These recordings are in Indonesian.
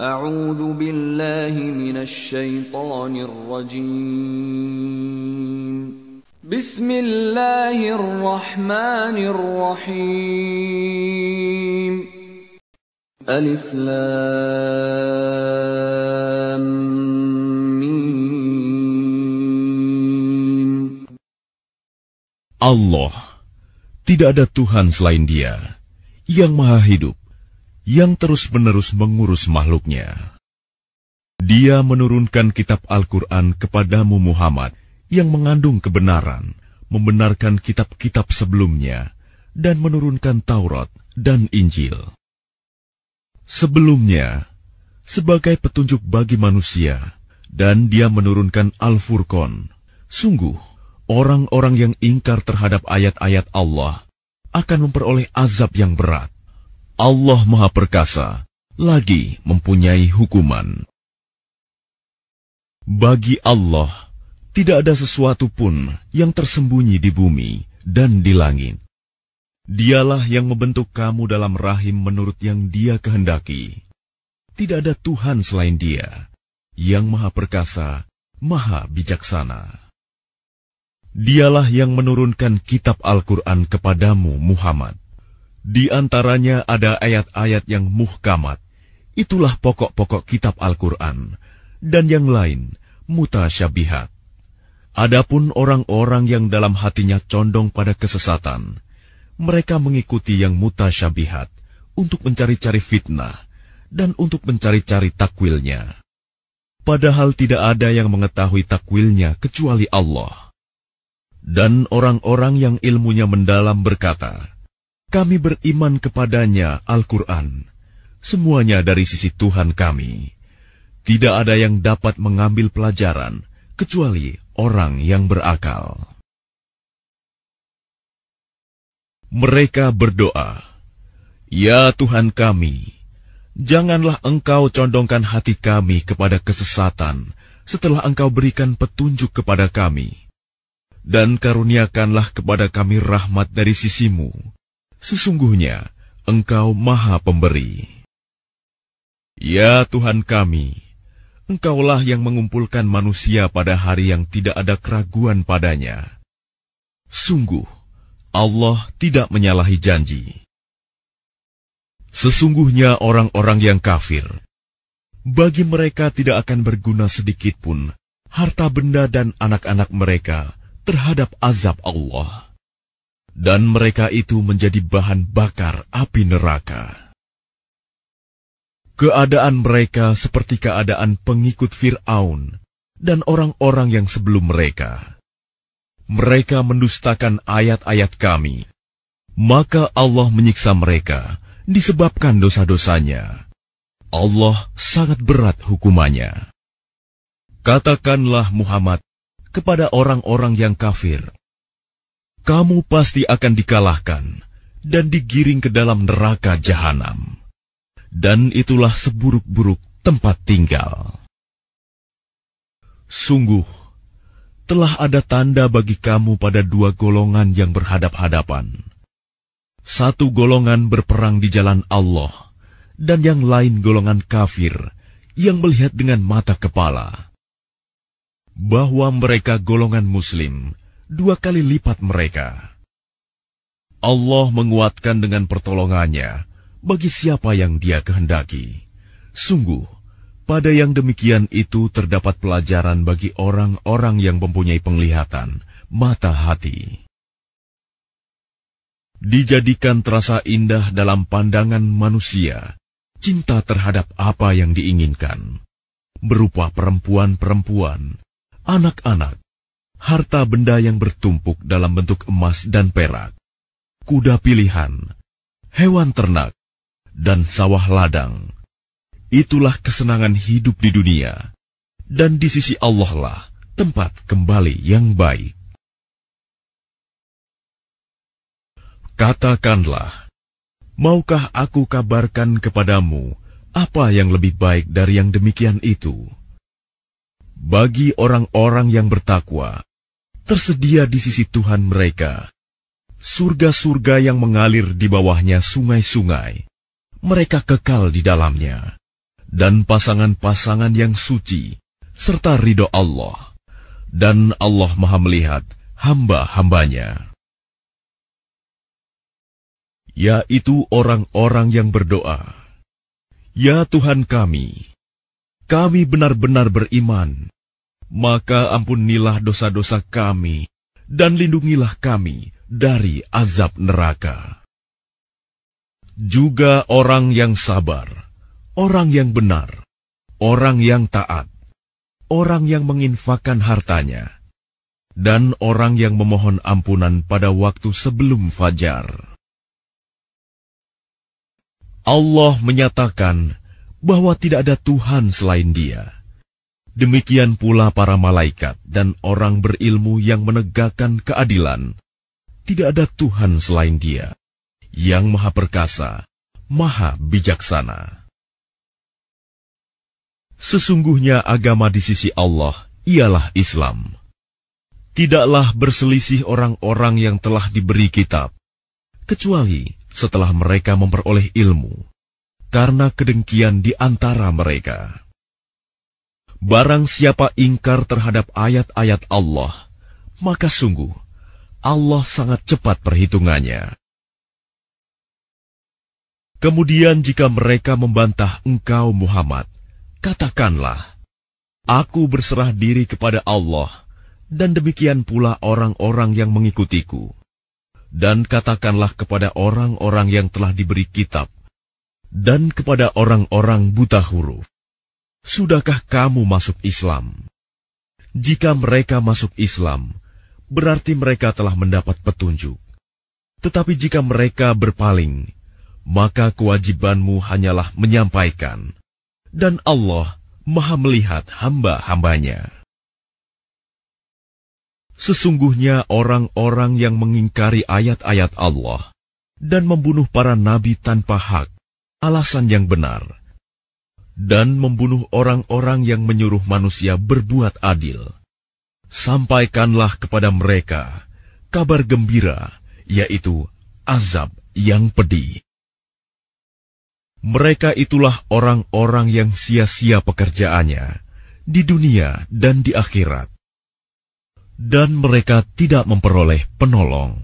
أعوذ بالله من الشيطان الرجيم بسم الله الرحمن الرحيم ألف لام Allah, tidak ada Tuhan selain dia, yang maha hidup, yang terus-menerus mengurus makhluknya. Dia menurunkan kitab Al-Quran kepadamu Muhammad yang mengandung kebenaran, membenarkan kitab-kitab sebelumnya, dan menurunkan Taurat dan Injil. Sebelumnya, sebagai petunjuk bagi manusia, dan dia menurunkan Al-Furqan. Sungguh, orang-orang yang ingkar terhadap ayat-ayat Allah akan memperoleh azab yang berat. Allah Maha Perkasa, lagi mempunyai hukuman. Bagi Allah, tidak ada sesuatu pun yang tersembunyi di bumi dan di langit. Dialah yang membentuk kamu dalam rahim menurut yang Dia kehendaki. Tidak ada Tuhan selain Dia, yang Maha Perkasa, Maha Bijaksana. Dialah yang menurunkan kitab Al-Quran kepadamu, Muhammad di antaranya ada ayat-ayat yang muhkamat, itulah pokok-pokok kitab Al-Quran, dan yang lain, mutasyabihat. Adapun orang-orang yang dalam hatinya condong pada kesesatan, mereka mengikuti yang mutasyabihat untuk mencari-cari fitnah dan untuk mencari-cari takwilnya. Padahal tidak ada yang mengetahui takwilnya kecuali Allah. Dan orang-orang yang ilmunya mendalam berkata, kami beriman kepadanya Al-Quran, semuanya dari sisi Tuhan kami. Tidak ada yang dapat mengambil pelajaran kecuali orang yang berakal. Mereka berdoa, Ya Tuhan kami, janganlah Engkau condongkan hati kami kepada kesesatan setelah Engkau berikan petunjuk kepada kami. Dan karuniakanlah kepada kami rahmat dari sisimu, Sesungguhnya Engkau Maha Pemberi. Ya Tuhan kami, Engkaulah yang mengumpulkan manusia pada hari yang tidak ada keraguan padanya. Sungguh, Allah tidak menyalahi janji. Sesungguhnya orang-orang yang kafir, bagi mereka tidak akan berguna sedikit pun harta benda dan anak-anak mereka terhadap azab Allah dan mereka itu menjadi bahan bakar api neraka. Keadaan mereka seperti keadaan pengikut Firaun dan orang-orang yang sebelum mereka. Mereka mendustakan ayat-ayat Kami, maka Allah menyiksa mereka disebabkan dosa-dosanya. Allah sangat berat hukumannya. Katakanlah Muhammad kepada orang-orang yang kafir kamu pasti akan dikalahkan dan digiring ke dalam neraka jahanam. Dan itulah seburuk-buruk tempat tinggal. Sungguh, telah ada tanda bagi kamu pada dua golongan yang berhadap-hadapan. Satu golongan berperang di jalan Allah, dan yang lain golongan kafir yang melihat dengan mata kepala. Bahwa mereka golongan muslim, dua kali lipat mereka. Allah menguatkan dengan pertolongannya bagi siapa yang dia kehendaki. Sungguh, pada yang demikian itu terdapat pelajaran bagi orang-orang yang mempunyai penglihatan, mata hati. Dijadikan terasa indah dalam pandangan manusia, cinta terhadap apa yang diinginkan, berupa perempuan-perempuan, anak-anak, harta benda yang bertumpuk dalam bentuk emas dan perak, kuda pilihan, hewan ternak, dan sawah ladang. Itulah kesenangan hidup di dunia, dan di sisi Allah lah tempat kembali yang baik. Katakanlah, maukah aku kabarkan kepadamu apa yang lebih baik dari yang demikian itu?' Bagi orang-orang yang bertakwa, tersedia di sisi Tuhan mereka surga-surga yang mengalir di bawahnya sungai-sungai. Mereka kekal di dalamnya, dan pasangan-pasangan yang suci serta ridho Allah, dan Allah Maha Melihat hamba-hambanya, yaitu orang-orang yang berdoa, "Ya Tuhan kami." kami benar-benar beriman maka ampunilah dosa-dosa kami dan lindungilah kami dari azab neraka. Juga orang yang sabar, orang yang benar, orang yang taat, orang yang menginfakkan hartanya, dan orang yang memohon ampunan pada waktu sebelum fajar. Allah menyatakan bahwa tidak ada Tuhan selain Dia Demikian pula para malaikat dan orang berilmu yang menegakkan keadilan. Tidak ada Tuhan selain Dia, yang Maha Perkasa, Maha Bijaksana. Sesungguhnya agama di sisi Allah ialah Islam. Tidaklah berselisih orang-orang yang telah diberi kitab, kecuali setelah mereka memperoleh ilmu, karena kedengkian di antara mereka. Barang siapa ingkar terhadap ayat-ayat Allah, maka sungguh Allah sangat cepat perhitungannya. Kemudian jika mereka membantah engkau Muhammad, katakanlah, Aku berserah diri kepada Allah, dan demikian pula orang-orang yang mengikutiku. Dan katakanlah kepada orang-orang yang telah diberi kitab, dan kepada orang-orang buta huruf. Sudahkah kamu masuk Islam? Jika mereka masuk Islam, berarti mereka telah mendapat petunjuk. Tetapi jika mereka berpaling, maka kewajibanmu hanyalah menyampaikan, dan Allah Maha Melihat hamba-hambanya. Sesungguhnya orang-orang yang mengingkari ayat-ayat Allah dan membunuh para nabi tanpa hak, alasan yang benar dan membunuh orang-orang yang menyuruh manusia berbuat adil. Sampaikanlah kepada mereka kabar gembira, yaitu azab yang pedih. Mereka itulah orang-orang yang sia-sia pekerjaannya di dunia dan di akhirat, dan mereka tidak memperoleh penolong.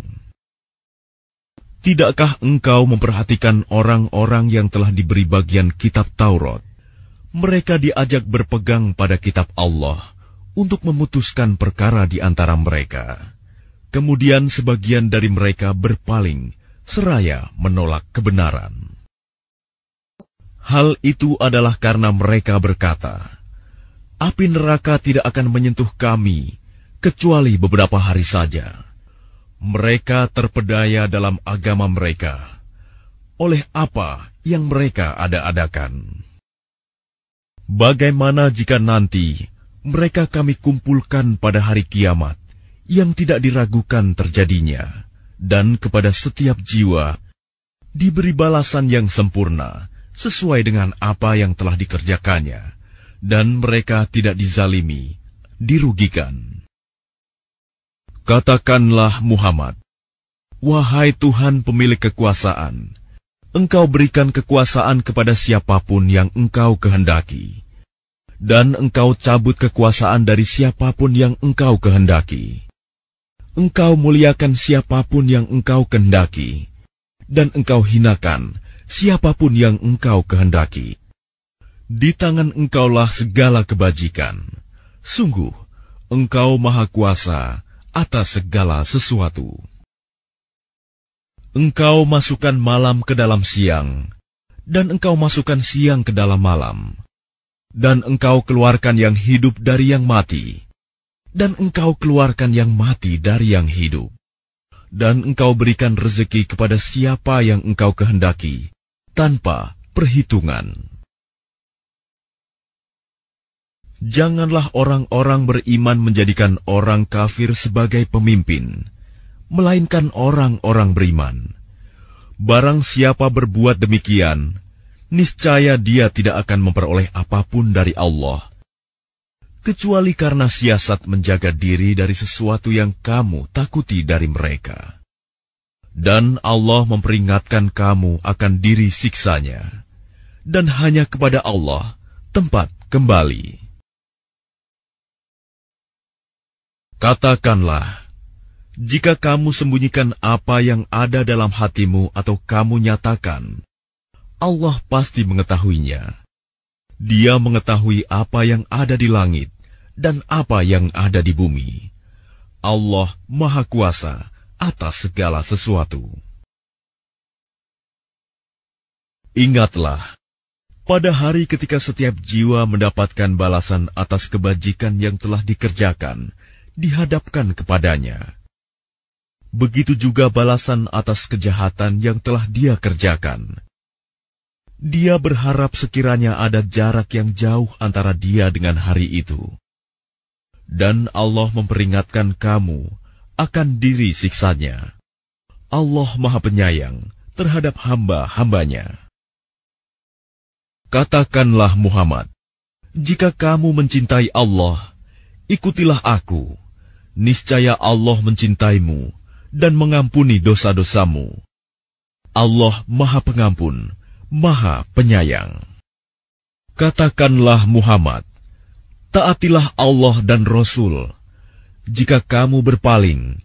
Tidakkah engkau memperhatikan orang-orang yang telah diberi bagian Kitab Taurat? mereka diajak berpegang pada kitab Allah untuk memutuskan perkara di antara mereka. Kemudian sebagian dari mereka berpaling, seraya menolak kebenaran. Hal itu adalah karena mereka berkata, Api neraka tidak akan menyentuh kami, kecuali beberapa hari saja. Mereka terpedaya dalam agama mereka, oleh apa yang mereka ada-adakan. Bagaimana jika nanti mereka kami kumpulkan pada hari kiamat yang tidak diragukan terjadinya, dan kepada setiap jiwa diberi balasan yang sempurna sesuai dengan apa yang telah dikerjakannya, dan mereka tidak dizalimi, dirugikan. Katakanlah Muhammad, "Wahai Tuhan pemilik kekuasaan." engkau berikan kekuasaan kepada siapapun yang engkau kehendaki dan engkau cabut kekuasaan dari siapapun yang engkau kehendaki. Engkau muliakan siapapun yang engkau kehendaki, dan engkau hinakan siapapun yang engkau kehendaki. Di tangan engkaulah segala kebajikan. Sungguh, engkau maha kuasa atas segala sesuatu. Engkau masukkan malam ke dalam siang, dan engkau masukkan siang ke dalam malam dan engkau keluarkan yang hidup dari yang mati, dan engkau keluarkan yang mati dari yang hidup, dan engkau berikan rezeki kepada siapa yang engkau kehendaki, tanpa perhitungan. Janganlah orang-orang beriman menjadikan orang kafir sebagai pemimpin, melainkan orang-orang beriman. Barang siapa berbuat demikian, niscaya dia tidak akan memperoleh apapun dari Allah, kecuali karena siasat menjaga diri dari sesuatu yang kamu takuti dari mereka. Dan Allah memperingatkan kamu akan diri siksanya, dan hanya kepada Allah tempat kembali. Katakanlah, jika kamu sembunyikan apa yang ada dalam hatimu atau kamu nyatakan, Allah pasti mengetahuinya. Dia mengetahui apa yang ada di langit dan apa yang ada di bumi. Allah Maha Kuasa atas segala sesuatu. Ingatlah, pada hari ketika setiap jiwa mendapatkan balasan atas kebajikan yang telah dikerjakan, dihadapkan kepadanya. Begitu juga balasan atas kejahatan yang telah dia kerjakan. Dia berharap sekiranya ada jarak yang jauh antara dia dengan hari itu. Dan Allah memperingatkan kamu akan diri siksanya. Allah Maha Penyayang terhadap hamba-hambanya. Katakanlah Muhammad, jika kamu mencintai Allah, ikutilah aku. Niscaya Allah mencintaimu dan mengampuni dosa-dosamu. Allah Maha Pengampun, Maha Penyayang. Katakanlah Muhammad, taatilah Allah dan Rasul. Jika kamu berpaling,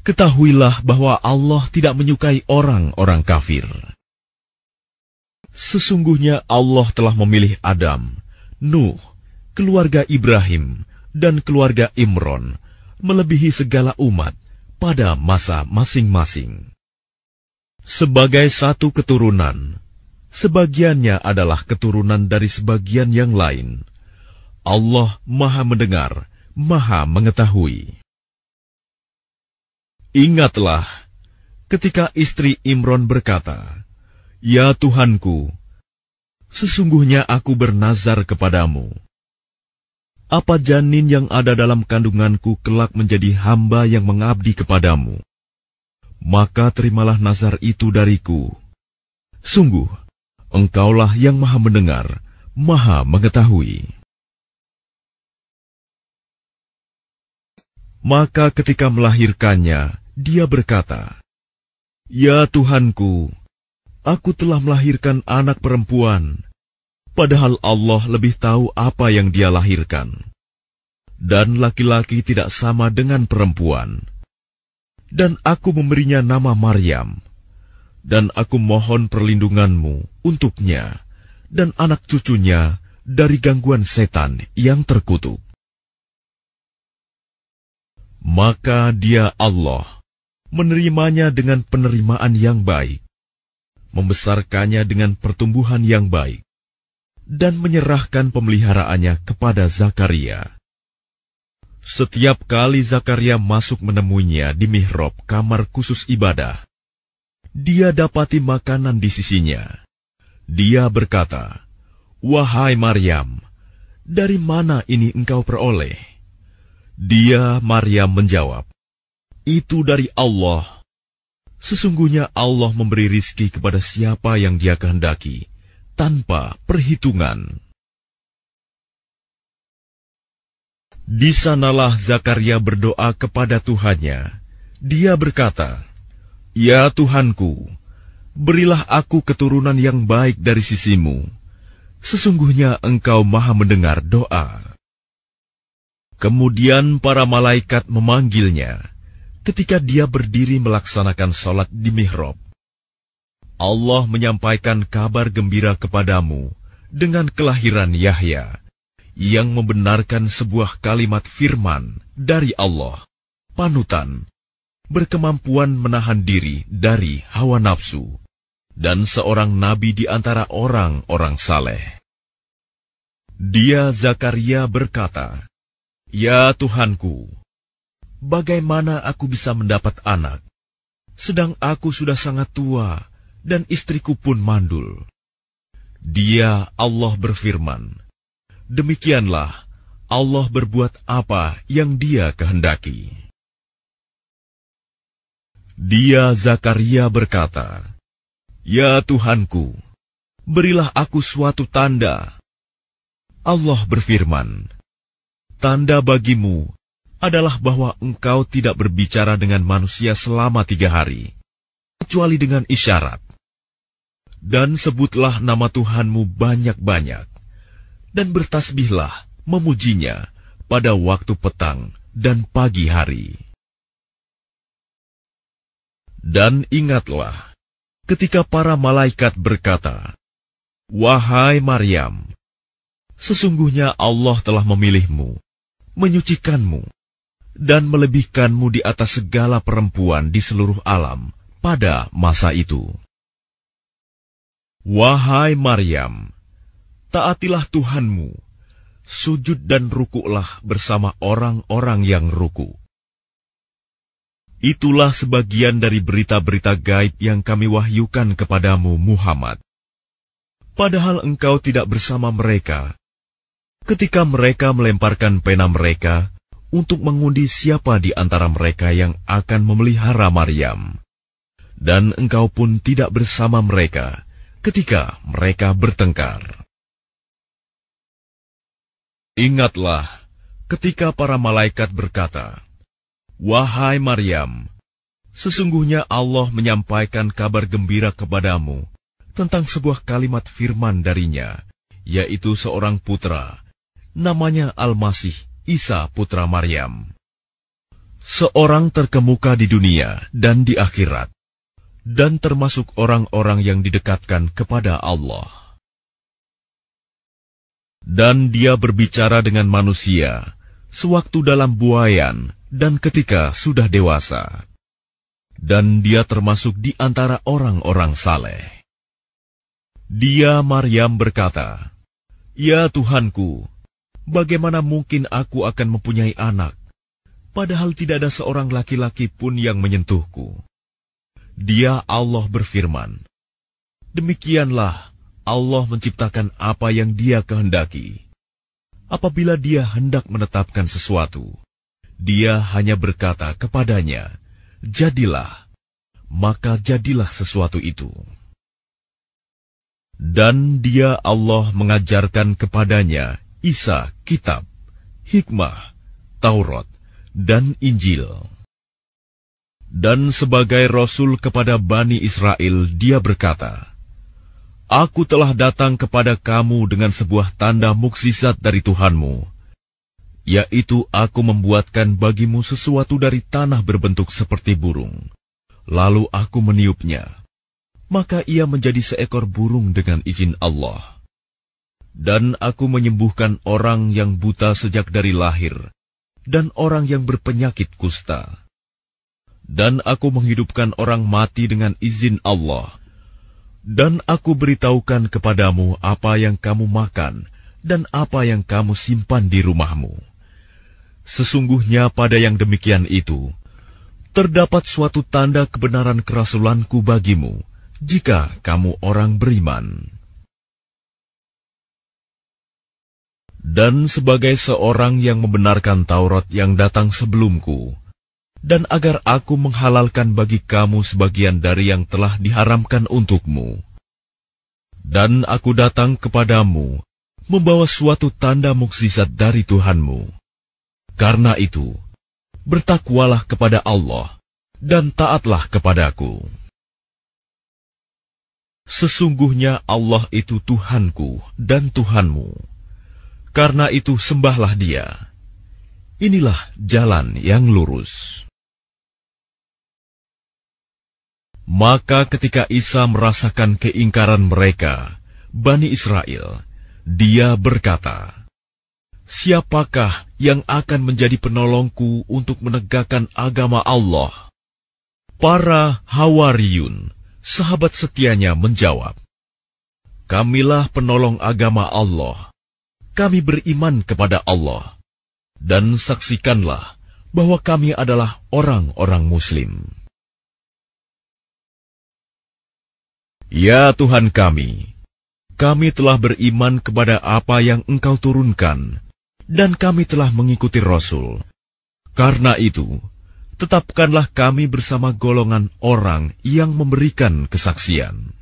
ketahuilah bahwa Allah tidak menyukai orang-orang kafir. Sesungguhnya Allah telah memilih Adam, Nuh, keluarga Ibrahim, dan keluarga Imron melebihi segala umat pada masa masing-masing. Sebagai satu keturunan, sebagiannya adalah keturunan dari sebagian yang lain. Allah Maha Mendengar, Maha Mengetahui. Ingatlah ketika istri Imron berkata, "Ya Tuhanku, sesungguhnya aku bernazar kepadamu. Apa janin yang ada dalam kandunganku kelak menjadi hamba yang mengabdi kepadamu? Maka terimalah nazar itu dariku. Sungguh, Engkaulah yang maha mendengar, maha mengetahui. Maka ketika melahirkannya, dia berkata, Ya Tuhanku, aku telah melahirkan anak perempuan, padahal Allah lebih tahu apa yang dia lahirkan. Dan laki-laki tidak sama dengan perempuan. Dan aku memberinya nama Maryam dan aku mohon perlindunganmu untuknya dan anak cucunya dari gangguan setan yang terkutuk. Maka dia Allah menerimanya dengan penerimaan yang baik, membesarkannya dengan pertumbuhan yang baik, dan menyerahkan pemeliharaannya kepada Zakaria. Setiap kali Zakaria masuk menemuinya di mihrab kamar khusus ibadah, dia dapati makanan di sisinya. Dia berkata, Wahai Maryam, dari mana ini engkau peroleh? Dia, Maryam, menjawab, Itu dari Allah. Sesungguhnya Allah memberi rizki kepada siapa yang dia kehendaki, tanpa perhitungan. Di sanalah Zakaria berdoa kepada Tuhannya. Dia berkata, Ya Tuhanku, berilah aku keturunan yang baik dari sisimu. Sesungguhnya engkau maha mendengar doa. Kemudian para malaikat memanggilnya ketika dia berdiri melaksanakan sholat di mihrab. Allah menyampaikan kabar gembira kepadamu dengan kelahiran Yahya yang membenarkan sebuah kalimat firman dari Allah, panutan berkemampuan menahan diri dari hawa nafsu, dan seorang nabi di antara orang-orang saleh. Dia Zakaria berkata, Ya Tuhanku, bagaimana aku bisa mendapat anak, sedang aku sudah sangat tua dan istriku pun mandul. Dia Allah berfirman, Demikianlah Allah berbuat apa yang dia kehendaki. Dia Zakaria berkata, Ya Tuhanku, berilah aku suatu tanda. Allah berfirman, Tanda bagimu adalah bahwa engkau tidak berbicara dengan manusia selama tiga hari, kecuali dengan isyarat. Dan sebutlah nama Tuhanmu banyak-banyak, dan bertasbihlah memujinya pada waktu petang dan pagi hari. Dan ingatlah, ketika para malaikat berkata, Wahai Maryam, sesungguhnya Allah telah memilihmu, menyucikanmu, dan melebihkanmu di atas segala perempuan di seluruh alam pada masa itu. Wahai Maryam, taatilah Tuhanmu, sujud dan rukuklah bersama orang-orang yang rukuk Itulah sebagian dari berita-berita gaib yang kami wahyukan kepadamu, Muhammad. Padahal engkau tidak bersama mereka. Ketika mereka melemparkan pena mereka untuk mengundi siapa di antara mereka yang akan memelihara Maryam, dan engkau pun tidak bersama mereka ketika mereka bertengkar. Ingatlah ketika para malaikat berkata, Wahai Maryam, sesungguhnya Allah menyampaikan kabar gembira kepadamu tentang sebuah kalimat firman darinya, yaitu seorang putra, namanya Al-Masih Isa putra Maryam. Seorang terkemuka di dunia dan di akhirat, dan termasuk orang-orang yang didekatkan kepada Allah. Dan dia berbicara dengan manusia, sewaktu dalam buayan, dan ketika sudah dewasa, dan dia termasuk di antara orang-orang saleh. Dia, Maryam, berkata, "Ya Tuhanku, bagaimana mungkin aku akan mempunyai anak, padahal tidak ada seorang laki-laki pun yang menyentuhku?" Dia, Allah, berfirman, "Demikianlah Allah menciptakan apa yang Dia kehendaki. Apabila Dia hendak menetapkan sesuatu." Dia hanya berkata kepadanya, "Jadilah." Maka jadilah sesuatu itu. Dan dia Allah mengajarkan kepadanya Isa kitab, hikmah, Taurat, dan Injil. Dan sebagai rasul kepada Bani Israel dia berkata, Aku telah datang kepada kamu dengan sebuah tanda mukjizat dari Tuhanmu, yaitu aku membuatkan bagimu sesuatu dari tanah berbentuk seperti burung. Lalu aku meniupnya. Maka ia menjadi seekor burung dengan izin Allah. Dan aku menyembuhkan orang yang buta sejak dari lahir, dan orang yang berpenyakit kusta. Dan aku menghidupkan orang mati dengan izin Allah. Dan aku beritahukan kepadamu apa yang kamu makan, dan apa yang kamu simpan di rumahmu. Sesungguhnya pada yang demikian itu, terdapat suatu tanda kebenaran kerasulanku bagimu, jika kamu orang beriman. Dan sebagai seorang yang membenarkan Taurat yang datang sebelumku, dan agar aku menghalalkan bagi kamu sebagian dari yang telah diharamkan untukmu. Dan aku datang kepadamu, membawa suatu tanda mukjizat dari Tuhanmu karena itu, bertakwalah kepada Allah dan taatlah kepadaku. Sesungguhnya Allah itu Tuhanku dan Tuhanmu. Karena itu sembahlah Dia. Inilah jalan yang lurus. Maka ketika Isa merasakan keingkaran mereka, Bani Israel, dia berkata, Siapakah yang akan menjadi penolongku untuk menegakkan agama Allah. Para Hawariyun, sahabat setianya menjawab, Kamilah penolong agama Allah. Kami beriman kepada Allah. Dan saksikanlah bahwa kami adalah orang-orang muslim. Ya Tuhan kami, kami telah beriman kepada apa yang Engkau turunkan, dan kami telah mengikuti Rasul. Karena itu, tetapkanlah kami bersama golongan orang yang memberikan kesaksian.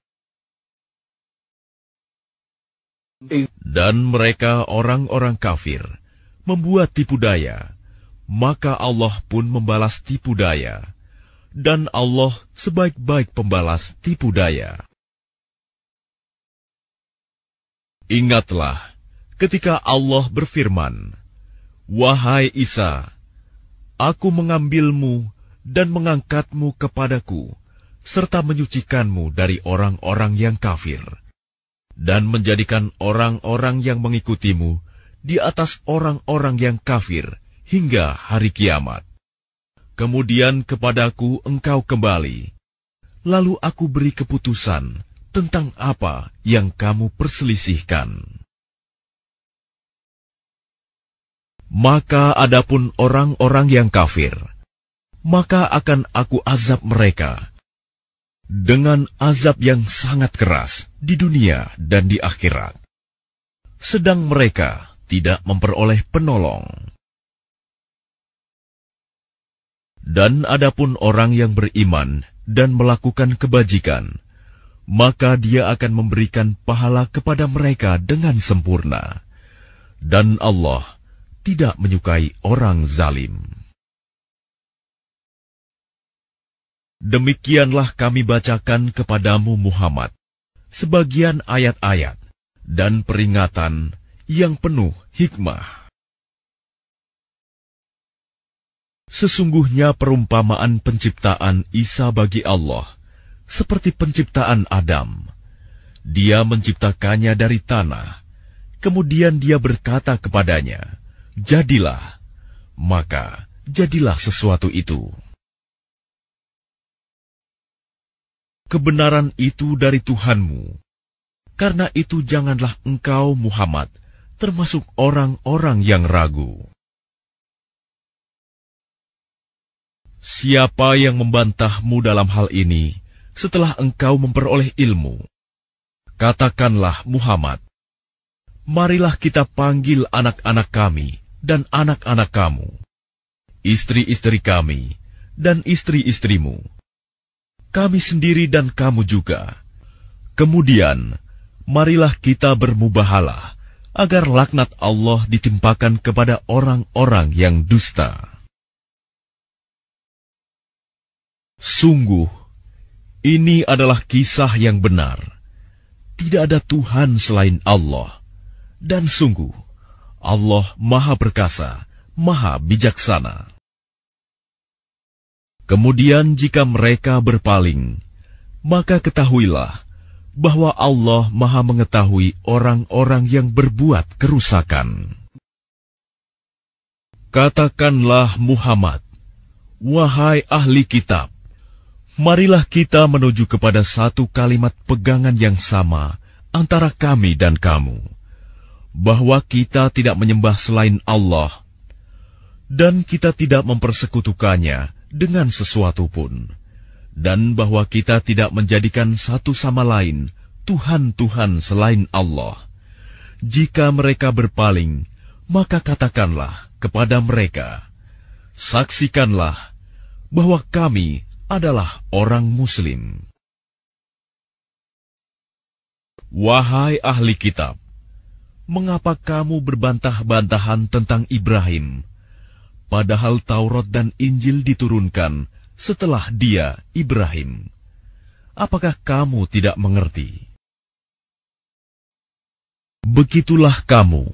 Dan mereka orang-orang kafir membuat tipu daya, maka Allah pun membalas tipu daya. Dan Allah sebaik-baik pembalas tipu daya. Ingatlah, ketika Allah berfirman, "Wahai Isa, aku mengambilmu dan mengangkatmu kepadaku, serta menyucikanmu dari orang-orang yang kafir, dan menjadikan orang-orang yang mengikutimu di atas orang-orang yang kafir hingga hari kiamat. Kemudian kepadaku engkau kembali, lalu aku beri keputusan tentang apa yang kamu perselisihkan." Maka adapun orang-orang yang kafir, maka akan aku azab mereka dengan azab yang sangat keras di dunia dan di akhirat. Sedang mereka tidak memperoleh penolong. Dan adapun orang yang beriman dan melakukan kebajikan, maka dia akan memberikan pahala kepada mereka dengan sempurna. Dan Allah tidak menyukai orang zalim. Demikianlah kami bacakan kepadamu Muhammad sebagian ayat-ayat dan peringatan yang penuh hikmah. Sesungguhnya perumpamaan penciptaan Isa bagi Allah seperti penciptaan Adam. Dia menciptakannya dari tanah, kemudian dia berkata kepadanya, jadilah, maka jadilah sesuatu itu. Kebenaran itu dari Tuhanmu. Karena itu janganlah engkau Muhammad termasuk orang-orang yang ragu. Siapa yang membantahmu dalam hal ini setelah engkau memperoleh ilmu? Katakanlah Muhammad, marilah kita panggil anak-anak kami dan anak-anak kamu, istri-istri kami dan istri-istrimu, kami sendiri dan kamu juga. Kemudian, marilah kita bermubahalah agar laknat Allah ditimpakan kepada orang-orang yang dusta. Sungguh, ini adalah kisah yang benar. Tidak ada Tuhan selain Allah, dan sungguh Allah Maha Perkasa, Maha Bijaksana. Kemudian, jika mereka berpaling, maka ketahuilah bahwa Allah Maha Mengetahui orang-orang yang berbuat kerusakan. Katakanlah Muhammad, "Wahai ahli kitab, marilah kita menuju kepada satu kalimat pegangan yang sama antara kami dan kamu." bahwa kita tidak menyembah selain Allah dan kita tidak mempersekutukannya dengan sesuatu pun dan bahwa kita tidak menjadikan satu sama lain tuhan-tuhan selain Allah. Jika mereka berpaling, maka katakanlah kepada mereka, saksikanlah bahwa kami adalah orang muslim. Wahai ahli kitab, mengapa kamu berbantah-bantahan tentang Ibrahim? Padahal Taurat dan Injil diturunkan setelah dia, Ibrahim. Apakah kamu tidak mengerti? Begitulah kamu.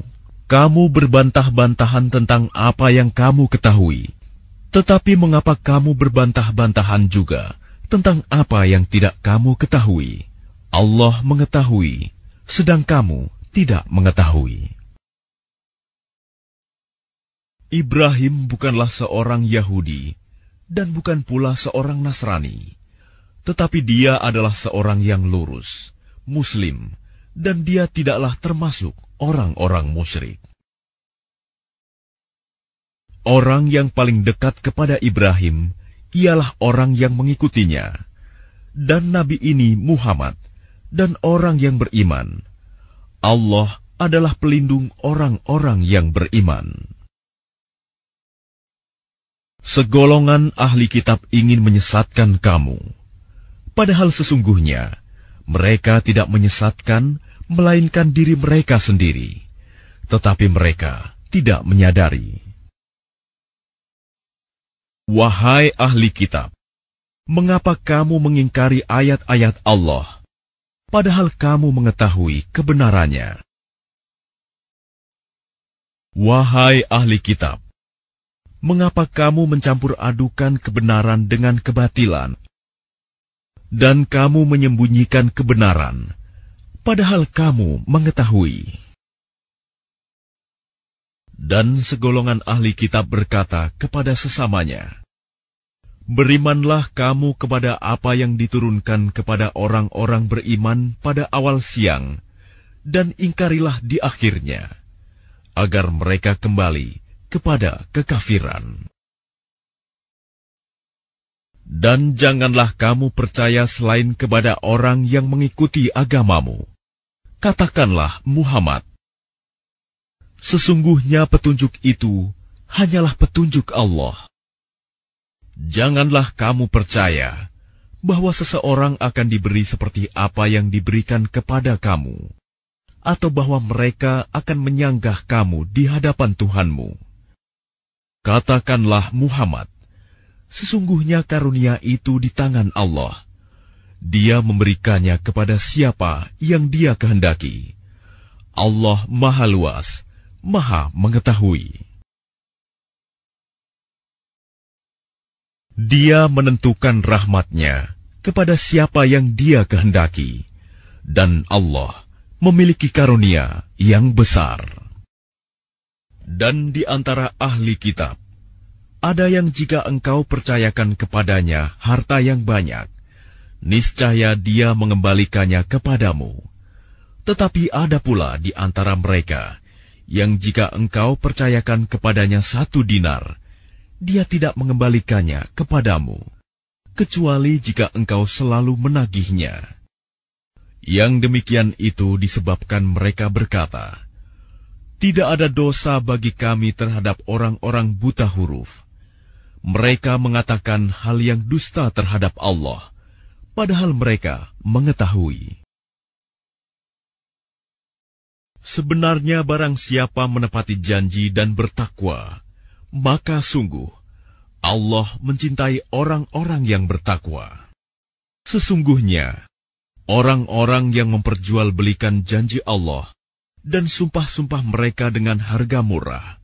Kamu berbantah-bantahan tentang apa yang kamu ketahui. Tetapi mengapa kamu berbantah-bantahan juga tentang apa yang tidak kamu ketahui? Allah mengetahui, sedang kamu tidak mengetahui. Ibrahim bukanlah seorang Yahudi dan bukan pula seorang Nasrani, tetapi dia adalah seorang yang lurus, Muslim, dan dia tidaklah termasuk orang-orang musyrik. Orang yang paling dekat kepada Ibrahim ialah orang yang mengikutinya, dan nabi ini Muhammad, dan orang yang beriman Allah adalah pelindung orang-orang yang beriman. Segolongan ahli kitab ingin menyesatkan kamu, padahal sesungguhnya mereka tidak menyesatkan, melainkan diri mereka sendiri, tetapi mereka tidak menyadari. Wahai ahli kitab, mengapa kamu mengingkari ayat-ayat Allah? padahal kamu mengetahui kebenarannya. Wahai ahli kitab, mengapa kamu mencampur adukan kebenaran dengan kebatilan, dan kamu menyembunyikan kebenaran, padahal kamu mengetahui? Dan segolongan ahli kitab berkata kepada sesamanya, Berimanlah kamu kepada apa yang diturunkan kepada orang-orang beriman pada awal siang, dan ingkarilah di akhirnya, agar mereka kembali kepada kekafiran. Dan janganlah kamu percaya selain kepada orang yang mengikuti agamamu. Katakanlah Muhammad, sesungguhnya petunjuk itu hanyalah petunjuk Allah. Janganlah kamu percaya bahwa seseorang akan diberi seperti apa yang diberikan kepada kamu, atau bahwa mereka akan menyanggah kamu di hadapan Tuhanmu. Katakanlah Muhammad, sesungguhnya karunia itu di tangan Allah. Dia memberikannya kepada siapa yang dia kehendaki. Allah Maha Luas, Maha Mengetahui. Dia menentukan rahmatnya kepada siapa yang dia kehendaki. Dan Allah memiliki karunia yang besar. Dan di antara ahli kitab, ada yang jika engkau percayakan kepadanya harta yang banyak, niscaya dia mengembalikannya kepadamu. Tetapi ada pula di antara mereka yang jika engkau percayakan kepadanya satu dinar, dia tidak mengembalikannya kepadamu, kecuali jika engkau selalu menagihnya. Yang demikian itu disebabkan mereka berkata, Tidak ada dosa bagi kami terhadap orang-orang buta huruf. Mereka mengatakan hal yang dusta terhadap Allah, padahal mereka mengetahui. Sebenarnya barang siapa menepati janji dan bertakwa, maka sungguh, Allah mencintai orang-orang yang bertakwa. Sesungguhnya, orang-orang yang memperjualbelikan janji Allah dan sumpah-sumpah mereka dengan harga murah,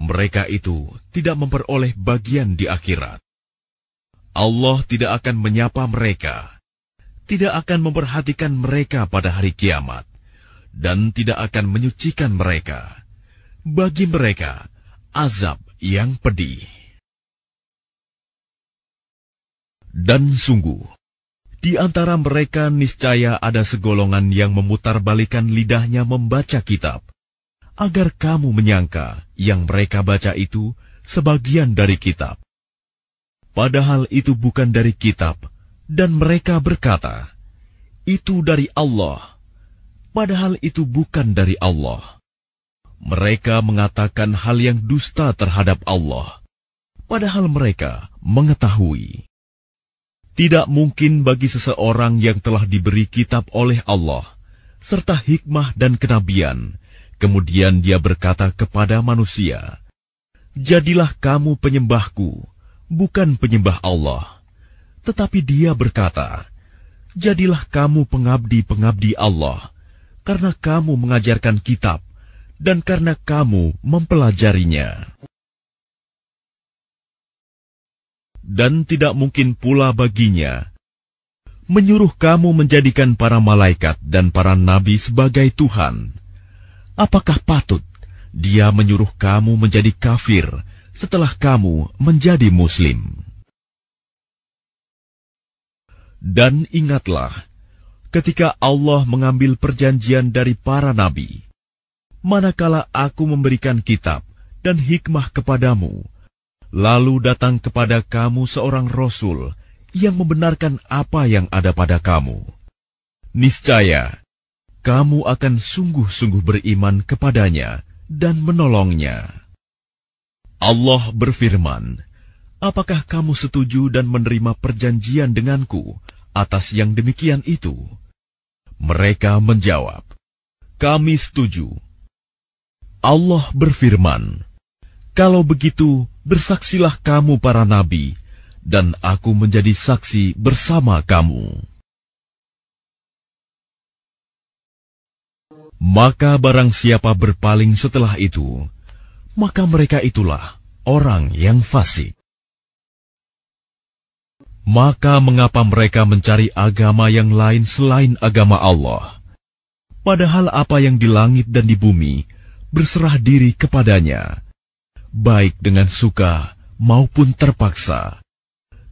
mereka itu tidak memperoleh bagian di akhirat. Allah tidak akan menyapa mereka, tidak akan memperhatikan mereka pada hari kiamat, dan tidak akan menyucikan mereka. Bagi mereka, azab yang pedih. Dan sungguh, di antara mereka niscaya ada segolongan yang memutarbalikan lidahnya membaca kitab, agar kamu menyangka yang mereka baca itu sebagian dari kitab. Padahal itu bukan dari kitab, dan mereka berkata, "Itu dari Allah." Padahal itu bukan dari Allah mereka mengatakan hal yang dusta terhadap Allah, padahal mereka mengetahui. Tidak mungkin bagi seseorang yang telah diberi kitab oleh Allah, serta hikmah dan kenabian, kemudian dia berkata kepada manusia, Jadilah kamu penyembahku, bukan penyembah Allah. Tetapi dia berkata, Jadilah kamu pengabdi-pengabdi Allah, karena kamu mengajarkan kitab, dan karena kamu mempelajarinya. Dan tidak mungkin pula baginya menyuruh kamu menjadikan para malaikat dan para nabi sebagai Tuhan. Apakah patut dia menyuruh kamu menjadi kafir setelah kamu menjadi Muslim? Dan ingatlah, ketika Allah mengambil perjanjian dari para nabi, manakala aku memberikan kitab dan hikmah kepadamu, lalu datang kepada kamu seorang rasul yang membenarkan apa yang ada pada kamu. Niscaya kamu akan sungguh-sungguh beriman kepadanya dan menolongnya. Allah berfirman, "Apakah kamu setuju dan menerima perjanjian denganku atas yang demikian itu?" Mereka menjawab, "Kami setuju." Allah berfirman, "Kalau begitu, bersaksilah kamu para nabi, dan aku menjadi saksi bersama kamu." Maka barang siapa berpaling setelah itu, maka mereka itulah orang yang fasik. Maka mengapa mereka mencari agama yang lain selain agama Allah? Padahal apa yang di langit dan di bumi berserah diri kepadanya, baik dengan suka maupun terpaksa,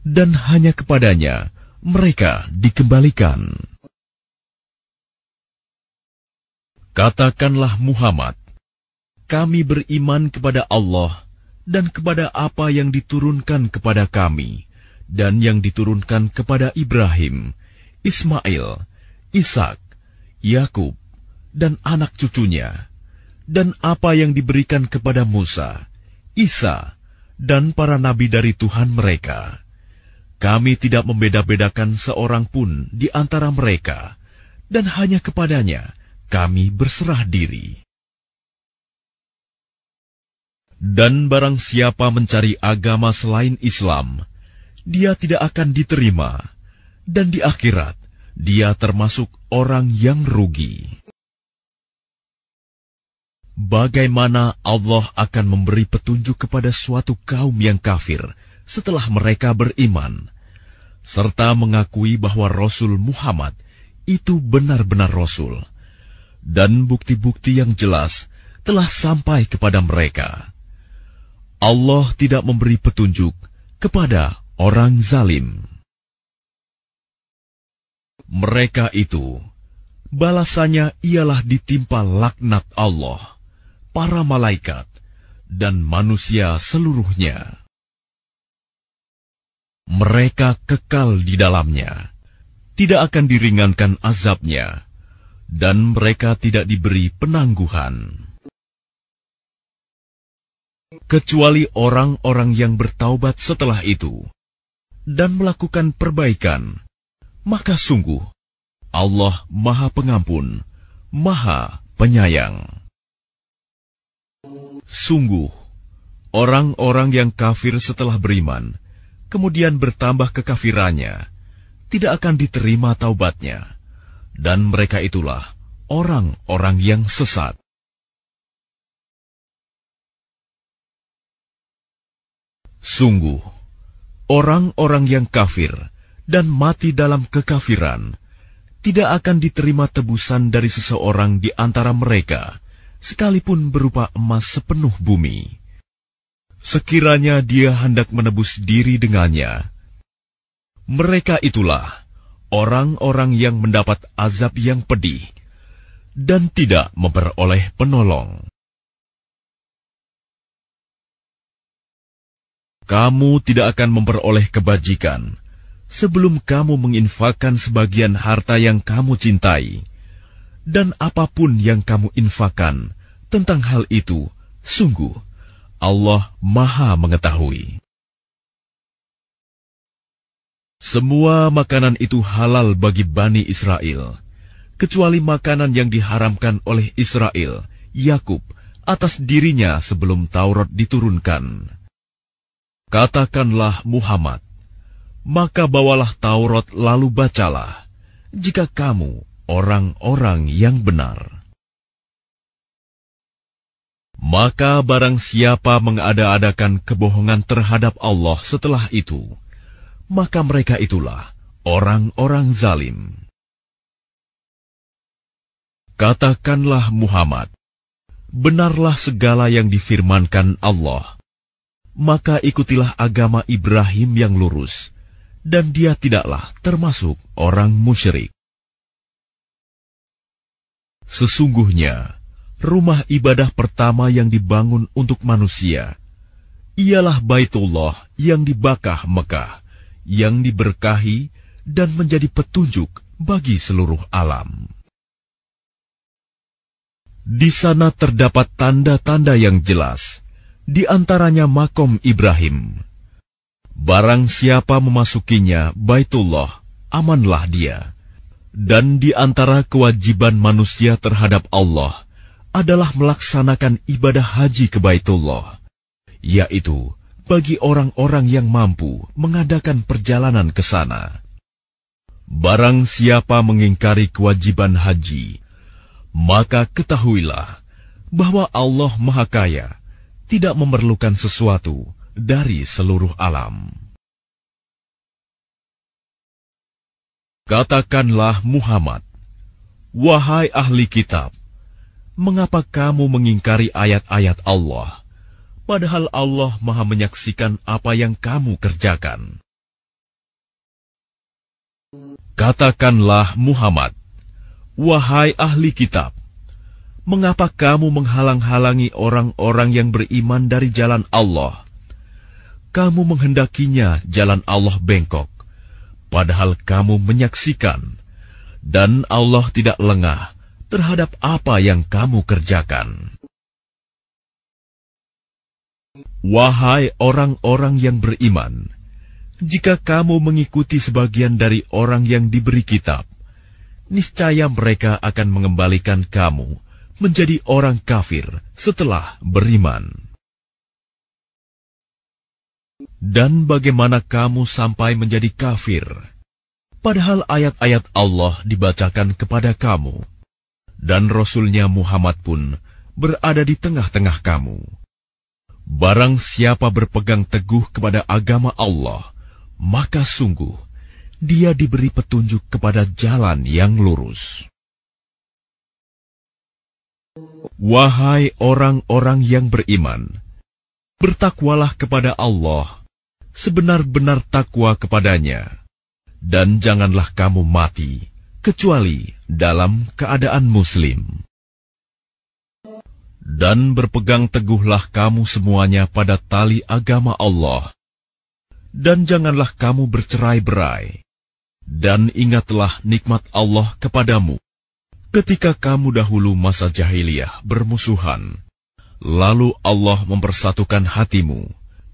dan hanya kepadanya mereka dikembalikan. Katakanlah Muhammad, kami beriman kepada Allah dan kepada apa yang diturunkan kepada kami dan yang diturunkan kepada Ibrahim, Ismail, Ishak, Yakub, dan anak cucunya dan apa yang diberikan kepada Musa, Isa, dan para nabi dari Tuhan mereka. Kami tidak membeda-bedakan seorang pun di antara mereka, dan hanya kepadanya kami berserah diri. Dan barang siapa mencari agama selain Islam, dia tidak akan diterima, dan di akhirat dia termasuk orang yang rugi bagaimana Allah akan memberi petunjuk kepada suatu kaum yang kafir setelah mereka beriman, serta mengakui bahwa Rasul Muhammad itu benar-benar Rasul, dan bukti-bukti yang jelas telah sampai kepada mereka. Allah tidak memberi petunjuk kepada orang zalim. Mereka itu, balasannya ialah ditimpa laknat Allah para malaikat, dan manusia seluruhnya. Mereka kekal di dalamnya, tidak akan diringankan azabnya, dan mereka tidak diberi penangguhan. Kecuali orang-orang yang bertaubat setelah itu dan melakukan perbaikan, maka sungguh Allah Maha Pengampun, Maha Penyayang. Sungguh, orang-orang yang kafir setelah beriman, kemudian bertambah kekafirannya, tidak akan diterima taubatnya. Dan mereka itulah orang-orang yang sesat. Sungguh, orang-orang yang kafir dan mati dalam kekafiran tidak akan diterima tebusan dari seseorang di antara mereka, sekalipun berupa emas sepenuh bumi. Sekiranya dia hendak menebus diri dengannya, mereka itulah orang-orang yang mendapat azab yang pedih dan tidak memperoleh penolong. Kamu tidak akan memperoleh kebajikan sebelum kamu menginfakkan sebagian harta yang kamu cintai dan apapun yang kamu infakan tentang hal itu, sungguh Allah Maha Mengetahui. Semua makanan itu halal bagi Bani Israel, kecuali makanan yang diharamkan oleh Israel, Yakub, atas dirinya sebelum Taurat diturunkan. Katakanlah Muhammad, maka bawalah Taurat lalu bacalah. Jika kamu orang-orang yang benar. Maka barang siapa mengada-adakan kebohongan terhadap Allah setelah itu, maka mereka itulah orang-orang zalim. Katakanlah Muhammad, benarlah segala yang difirmankan Allah, maka ikutilah agama Ibrahim yang lurus, dan dia tidaklah termasuk orang musyrik. Sesungguhnya, rumah ibadah pertama yang dibangun untuk manusia ialah Baitullah yang dibakah Mekah, yang diberkahi dan menjadi petunjuk bagi seluruh alam. Di sana terdapat tanda-tanda yang jelas, di antaranya makom Ibrahim. Barang siapa memasukinya Baitullah, amanlah dia. Dan di antara kewajiban manusia terhadap Allah adalah melaksanakan ibadah haji ke Baitullah, yaitu bagi orang-orang yang mampu mengadakan perjalanan ke sana. Barang siapa mengingkari kewajiban haji, maka ketahuilah bahwa Allah Maha Kaya tidak memerlukan sesuatu dari seluruh alam. Katakanlah Muhammad, "Wahai ahli kitab, mengapa kamu mengingkari ayat-ayat Allah, padahal Allah Maha Menyaksikan apa yang kamu kerjakan?" Katakanlah Muhammad, "Wahai ahli kitab, mengapa kamu menghalang-halangi orang-orang yang beriman dari jalan Allah? Kamu menghendakinya jalan Allah bengkok." padahal kamu menyaksikan, dan Allah tidak lengah terhadap apa yang kamu kerjakan. Wahai orang-orang yang beriman, jika kamu mengikuti sebagian dari orang yang diberi kitab, niscaya mereka akan mengembalikan kamu menjadi orang kafir setelah beriman. Dan bagaimana kamu sampai menjadi kafir? Padahal ayat-ayat Allah dibacakan kepada kamu, dan Rasulnya Muhammad pun berada di tengah-tengah kamu. Barang siapa berpegang teguh kepada agama Allah, maka sungguh dia diberi petunjuk kepada jalan yang lurus. Wahai orang-orang yang beriman, bertakwalah kepada Allah sebenar-benar takwa kepadanya, dan janganlah kamu mati kecuali dalam keadaan Muslim. Dan berpegang teguhlah kamu semuanya pada tali agama Allah, dan janganlah kamu bercerai-berai, dan ingatlah nikmat Allah kepadamu ketika kamu dahulu masa jahiliyah bermusuhan Lalu Allah mempersatukan hatimu,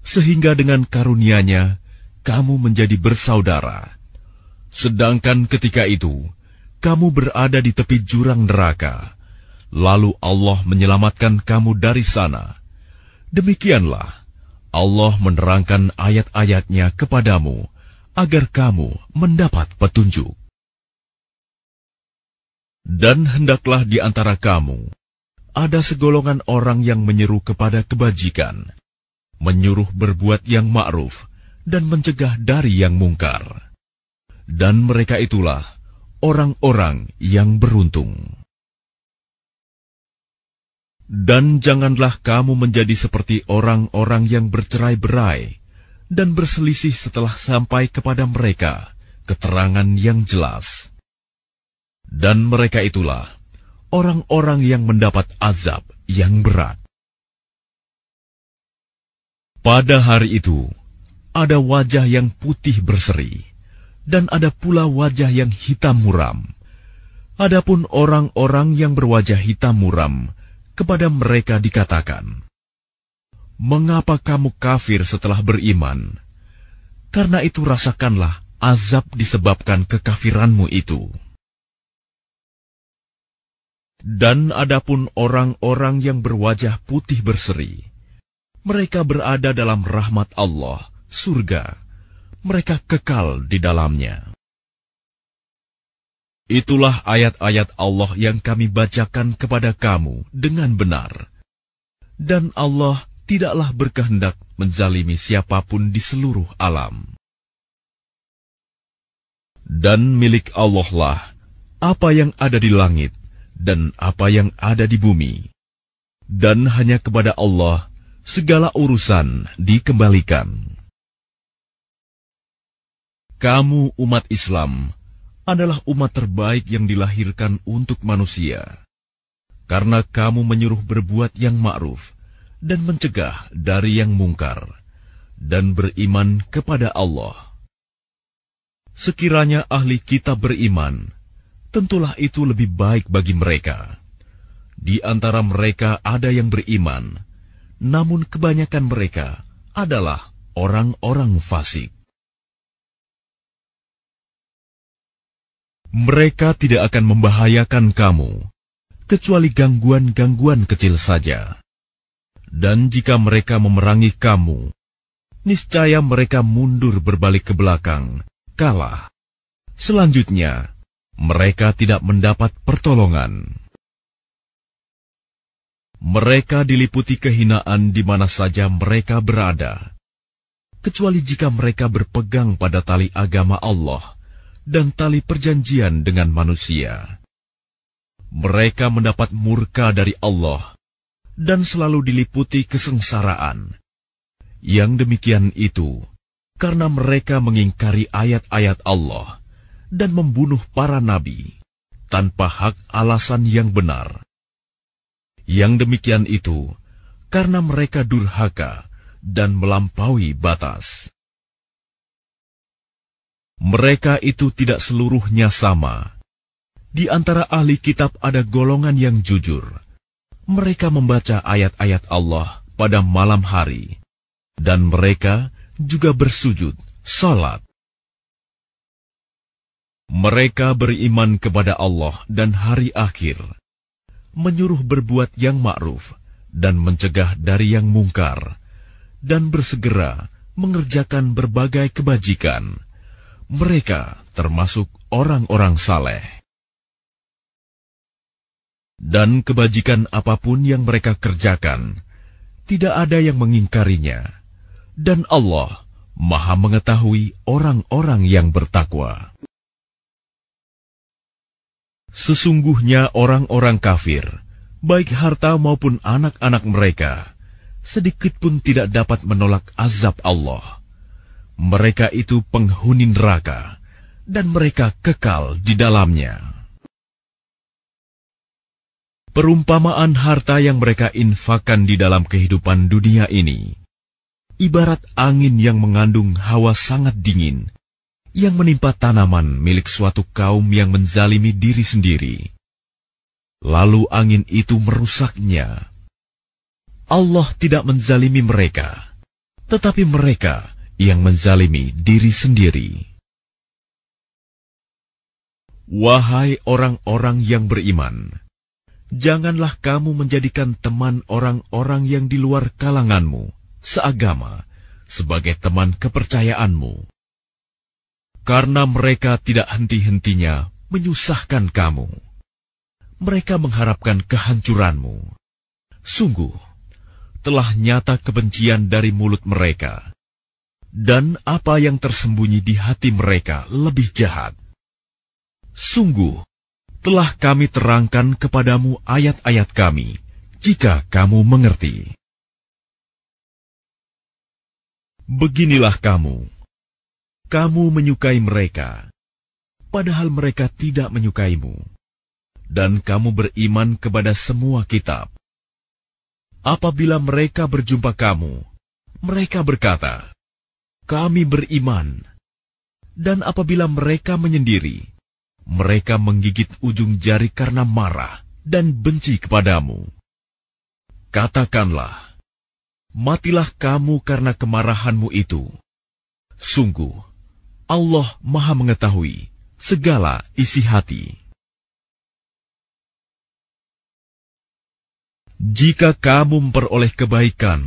sehingga dengan karunia-Nya kamu menjadi bersaudara. Sedangkan ketika itu kamu berada di tepi jurang neraka, lalu Allah menyelamatkan kamu dari sana. Demikianlah Allah menerangkan ayat-ayatnya kepadamu agar kamu mendapat petunjuk. Dan hendaklah di antara kamu ada segolongan orang yang menyeru kepada kebajikan, menyuruh berbuat yang ma'ruf, dan mencegah dari yang mungkar. Dan mereka itulah orang-orang yang beruntung. Dan janganlah kamu menjadi seperti orang-orang yang bercerai-berai dan berselisih setelah sampai kepada mereka keterangan yang jelas. Dan mereka itulah orang-orang yang mendapat azab yang berat. Pada hari itu, ada wajah yang putih berseri, dan ada pula wajah yang hitam muram. Adapun orang-orang yang berwajah hitam muram, kepada mereka dikatakan, Mengapa kamu kafir setelah beriman? Karena itu rasakanlah azab disebabkan kekafiranmu itu. Dan adapun orang-orang yang berwajah putih berseri, mereka berada dalam rahmat Allah, surga. Mereka kekal di dalamnya. Itulah ayat-ayat Allah yang kami bacakan kepada kamu dengan benar. Dan Allah tidaklah berkehendak menjalimi siapapun di seluruh alam. Dan milik Allah lah apa yang ada di langit dan apa yang ada di bumi. Dan hanya kepada Allah segala urusan dikembalikan. Kamu umat Islam adalah umat terbaik yang dilahirkan untuk manusia. Karena kamu menyuruh berbuat yang ma'ruf dan mencegah dari yang mungkar dan beriman kepada Allah. Sekiranya ahli kita beriman, tentulah itu lebih baik bagi mereka. Di antara mereka ada yang beriman, namun kebanyakan mereka adalah orang-orang fasik. Mereka tidak akan membahayakan kamu, kecuali gangguan-gangguan kecil saja. Dan jika mereka memerangi kamu, niscaya mereka mundur berbalik ke belakang, kalah. Selanjutnya, mereka tidak mendapat pertolongan. Mereka diliputi kehinaan di mana saja mereka berada, kecuali jika mereka berpegang pada tali agama Allah dan tali perjanjian dengan manusia. Mereka mendapat murka dari Allah dan selalu diliputi kesengsaraan. Yang demikian itu karena mereka mengingkari ayat-ayat Allah dan membunuh para nabi tanpa hak alasan yang benar. Yang demikian itu karena mereka durhaka dan melampaui batas. Mereka itu tidak seluruhnya sama. Di antara ahli kitab ada golongan yang jujur. Mereka membaca ayat-ayat Allah pada malam hari, dan mereka juga bersujud, salat. Mereka beriman kepada Allah dan hari akhir, menyuruh berbuat yang ma'ruf dan mencegah dari yang mungkar, dan bersegera mengerjakan berbagai kebajikan. Mereka termasuk orang-orang saleh. Dan kebajikan apapun yang mereka kerjakan, tidak ada yang mengingkarinya. Dan Allah Maha Mengetahui orang-orang yang bertakwa. Sesungguhnya orang-orang kafir, baik harta maupun anak-anak mereka, sedikit pun tidak dapat menolak azab Allah. Mereka itu penghuni neraka, dan mereka kekal di dalamnya. Perumpamaan harta yang mereka infakkan di dalam kehidupan dunia ini, ibarat angin yang mengandung hawa sangat dingin yang menimpa tanaman milik suatu kaum yang menzalimi diri sendiri. Lalu angin itu merusaknya. Allah tidak menzalimi mereka, tetapi mereka yang menzalimi diri sendiri. Wahai orang-orang yang beriman, janganlah kamu menjadikan teman orang-orang yang di luar kalanganmu, seagama, sebagai teman kepercayaanmu karena mereka tidak henti-hentinya menyusahkan kamu. Mereka mengharapkan kehancuranmu. Sungguh, telah nyata kebencian dari mulut mereka, dan apa yang tersembunyi di hati mereka lebih jahat. Sungguh, telah kami terangkan kepadamu ayat-ayat kami, jika kamu mengerti. Beginilah kamu, kamu menyukai mereka, padahal mereka tidak menyukaimu, dan kamu beriman kepada semua kitab. Apabila mereka berjumpa kamu, mereka berkata, "Kami beriman." Dan apabila mereka menyendiri, mereka menggigit ujung jari karena marah dan benci kepadamu. Katakanlah, "Matilah kamu karena kemarahanmu itu." Sungguh, Allah Maha Mengetahui segala isi hati. Jika kamu memperoleh kebaikan,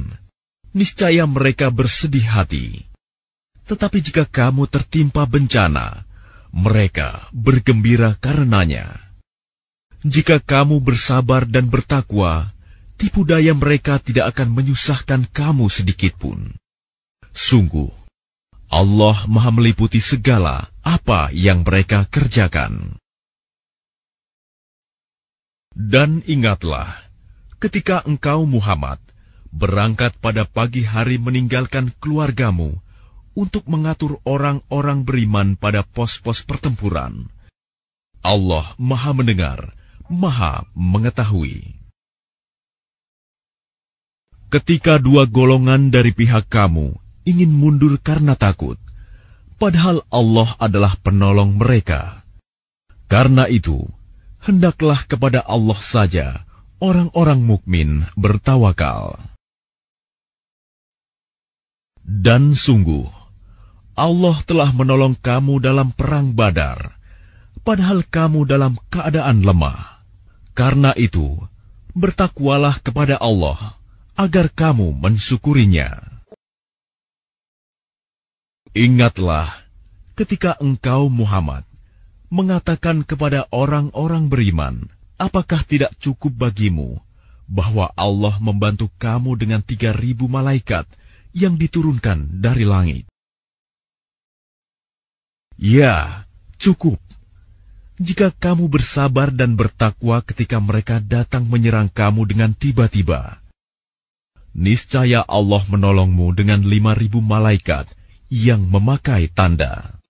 niscaya mereka bersedih hati. Tetapi jika kamu tertimpa bencana, mereka bergembira karenanya. Jika kamu bersabar dan bertakwa, tipu daya mereka tidak akan menyusahkan kamu sedikitpun. Sungguh, Allah Maha Meliputi segala apa yang mereka kerjakan. Dan ingatlah, ketika engkau Muhammad berangkat pada pagi hari meninggalkan keluargamu untuk mengatur orang-orang beriman pada pos-pos pertempuran. Allah Maha Mendengar, Maha Mengetahui. Ketika dua golongan dari pihak kamu ingin mundur karena takut, padahal Allah adalah penolong mereka. Karena itu, hendaklah kepada Allah saja orang-orang mukmin bertawakal. Dan sungguh, Allah telah menolong kamu dalam perang Badar, padahal kamu dalam keadaan lemah. Karena itu, bertakwalah kepada Allah agar kamu mensyukurinya. Ingatlah ketika engkau Muhammad mengatakan kepada orang-orang beriman, apakah tidak cukup bagimu bahwa Allah membantu kamu dengan tiga ribu malaikat yang diturunkan dari langit? Ya, cukup. Jika kamu bersabar dan bertakwa ketika mereka datang menyerang kamu dengan tiba-tiba niscaya Allah menolongmu dengan lima ribu malaikat yang memakai tanda.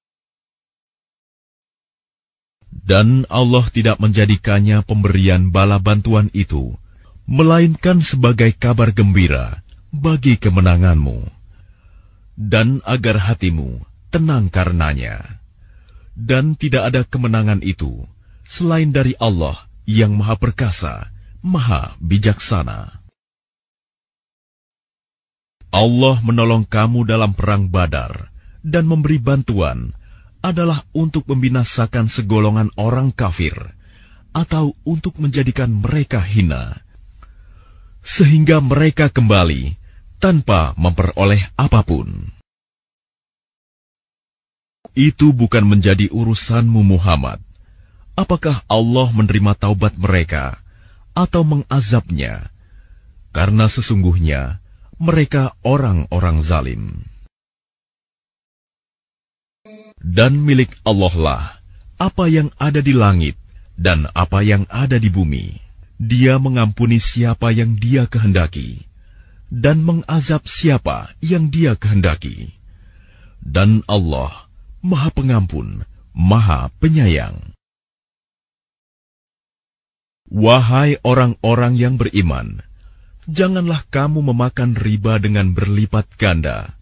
Dan Allah tidak menjadikannya pemberian bala bantuan itu, melainkan sebagai kabar gembira bagi kemenanganmu, dan agar hatimu tenang karenanya. Dan tidak ada kemenangan itu selain dari Allah yang Maha Perkasa, Maha Bijaksana. Allah menolong kamu dalam perang Badar dan memberi bantuan adalah untuk membinasakan segolongan orang kafir atau untuk menjadikan mereka hina sehingga mereka kembali tanpa memperoleh apapun. Itu bukan menjadi urusanmu Muhammad. Apakah Allah menerima taubat mereka atau mengazabnya? Karena sesungguhnya mereka orang-orang zalim. Dan milik Allah lah apa yang ada di langit dan apa yang ada di bumi. Dia mengampuni siapa yang dia kehendaki dan mengazab siapa yang dia kehendaki. Dan Allah Maha Pengampun, Maha Penyayang. Wahai orang-orang yang beriman, janganlah kamu memakan riba dengan berlipat ganda,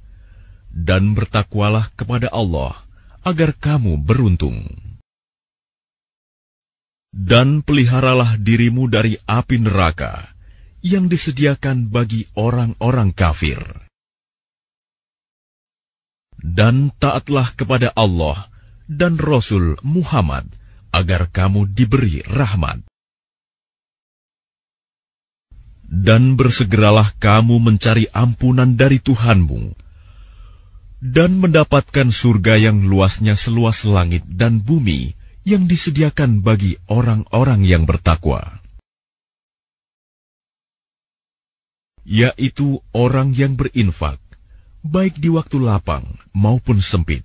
dan bertakwalah kepada Allah agar kamu beruntung. Dan peliharalah dirimu dari api neraka yang disediakan bagi orang-orang kafir. Dan taatlah kepada Allah dan Rasul Muhammad agar kamu diberi rahmat dan bersegeralah kamu mencari ampunan dari Tuhanmu dan mendapatkan surga yang luasnya seluas langit dan bumi yang disediakan bagi orang-orang yang bertakwa. Yaitu orang yang berinfak, baik di waktu lapang maupun sempit.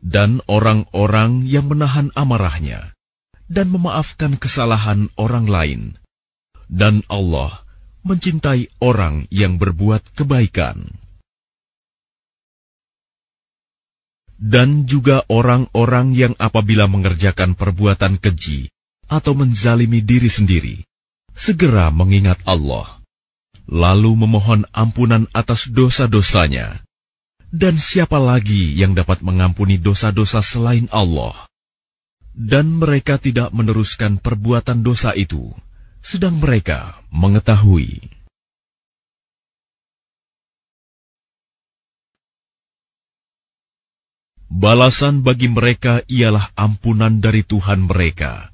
Dan orang-orang yang menahan amarahnya dan memaafkan kesalahan orang lain – dan Allah mencintai orang yang berbuat kebaikan. Dan juga orang-orang yang apabila mengerjakan perbuatan keji atau menzalimi diri sendiri, segera mengingat Allah, lalu memohon ampunan atas dosa-dosanya. Dan siapa lagi yang dapat mengampuni dosa-dosa selain Allah? Dan mereka tidak meneruskan perbuatan dosa itu sedang mereka mengetahui. Balasan bagi mereka ialah ampunan dari Tuhan mereka,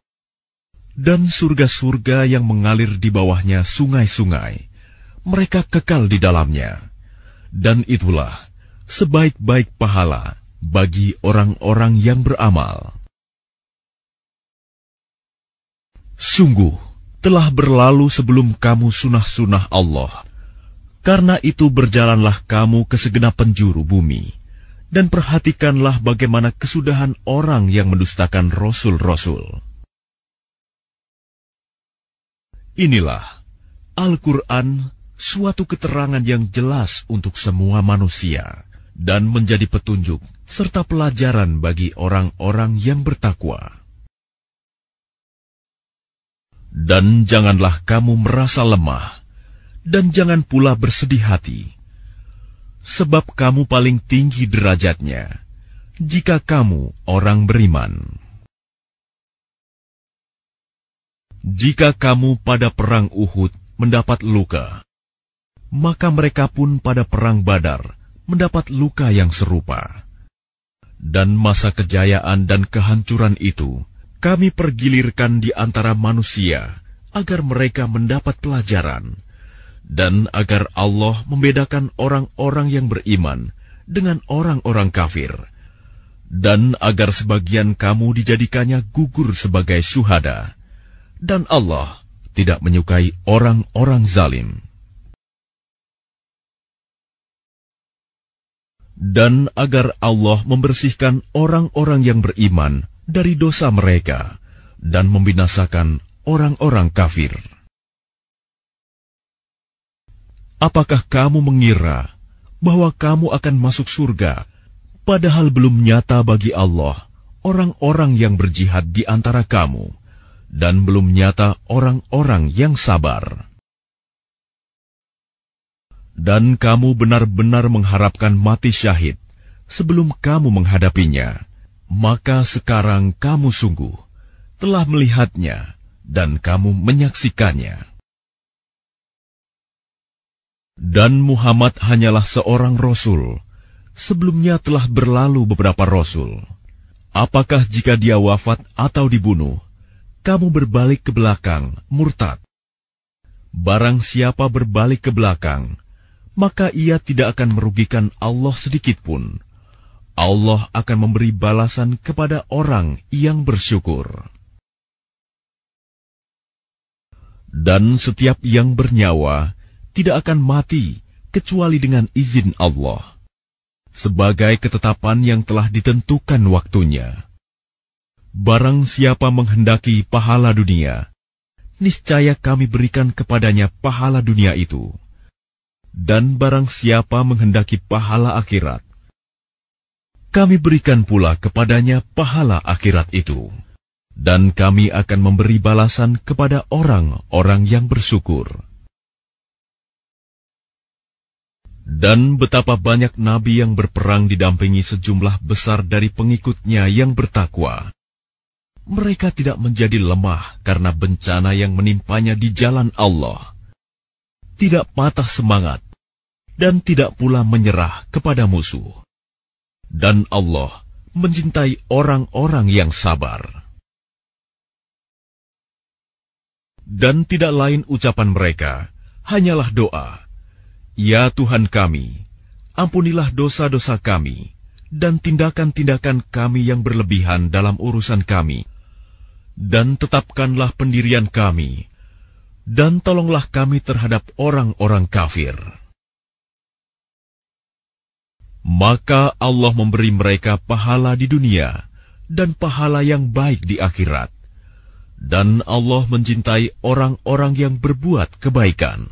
dan surga-surga yang mengalir di bawahnya sungai-sungai. Mereka kekal di dalamnya, dan itulah sebaik-baik pahala bagi orang-orang yang beramal. Sungguh, telah berlalu sebelum kamu sunah-sunah Allah. Karena itu berjalanlah kamu ke segenap penjuru bumi, dan perhatikanlah bagaimana kesudahan orang yang mendustakan rasul-rasul. Inilah Al-Quran, suatu keterangan yang jelas untuk semua manusia dan menjadi petunjuk serta pelajaran bagi orang-orang yang bertakwa. Dan janganlah kamu merasa lemah, dan jangan pula bersedih hati, sebab kamu paling tinggi derajatnya, jika kamu orang beriman. Jika kamu pada perang Uhud mendapat luka, maka mereka pun pada perang Badar mendapat luka yang serupa. Dan masa kejayaan dan kehancuran itu, kami pergilirkan di antara manusia agar mereka mendapat pelajaran dan agar Allah membedakan orang-orang yang beriman dengan orang-orang kafir, dan agar sebagian kamu dijadikannya gugur sebagai syuhada, dan Allah tidak menyukai orang-orang zalim. Dan agar Allah membersihkan orang-orang yang beriman dari dosa mereka dan membinasakan orang-orang kafir. Apakah kamu mengira bahwa kamu akan masuk surga, padahal belum nyata bagi Allah orang-orang yang berjihad di antara kamu, dan belum nyata orang-orang yang sabar? Dan kamu benar-benar mengharapkan mati syahid sebelum kamu menghadapinya maka sekarang kamu sungguh telah melihatnya dan kamu menyaksikannya. Dan Muhammad hanyalah seorang rasul. Sebelumnya telah berlalu beberapa rasul. Apakah jika dia wafat atau dibunuh, kamu berbalik ke belakang, murtad? Barang siapa berbalik ke belakang, maka ia tidak akan merugikan Allah sedikitpun. pun Allah akan memberi balasan kepada orang yang bersyukur. Dan setiap yang bernyawa tidak akan mati kecuali dengan izin Allah, sebagai ketetapan yang telah ditentukan waktunya. Barang siapa menghendaki pahala dunia, niscaya kami berikan kepadanya pahala dunia itu. Dan barang siapa menghendaki pahala akhirat, kami berikan pula kepadanya pahala akhirat itu, dan kami akan memberi balasan kepada orang-orang yang bersyukur. Dan betapa banyak nabi yang berperang didampingi sejumlah besar dari pengikutnya yang bertakwa. Mereka tidak menjadi lemah karena bencana yang menimpanya di jalan Allah. Tidak patah semangat dan tidak pula menyerah kepada musuh dan Allah mencintai orang-orang yang sabar. Dan tidak lain ucapan mereka hanyalah doa, "Ya Tuhan kami, ampunilah dosa-dosa kami dan tindakan-tindakan kami yang berlebihan dalam urusan kami, dan tetapkanlah pendirian kami, dan tolonglah kami terhadap orang-orang kafir." maka Allah memberi mereka pahala di dunia dan pahala yang baik di akhirat. Dan Allah mencintai orang-orang yang berbuat kebaikan.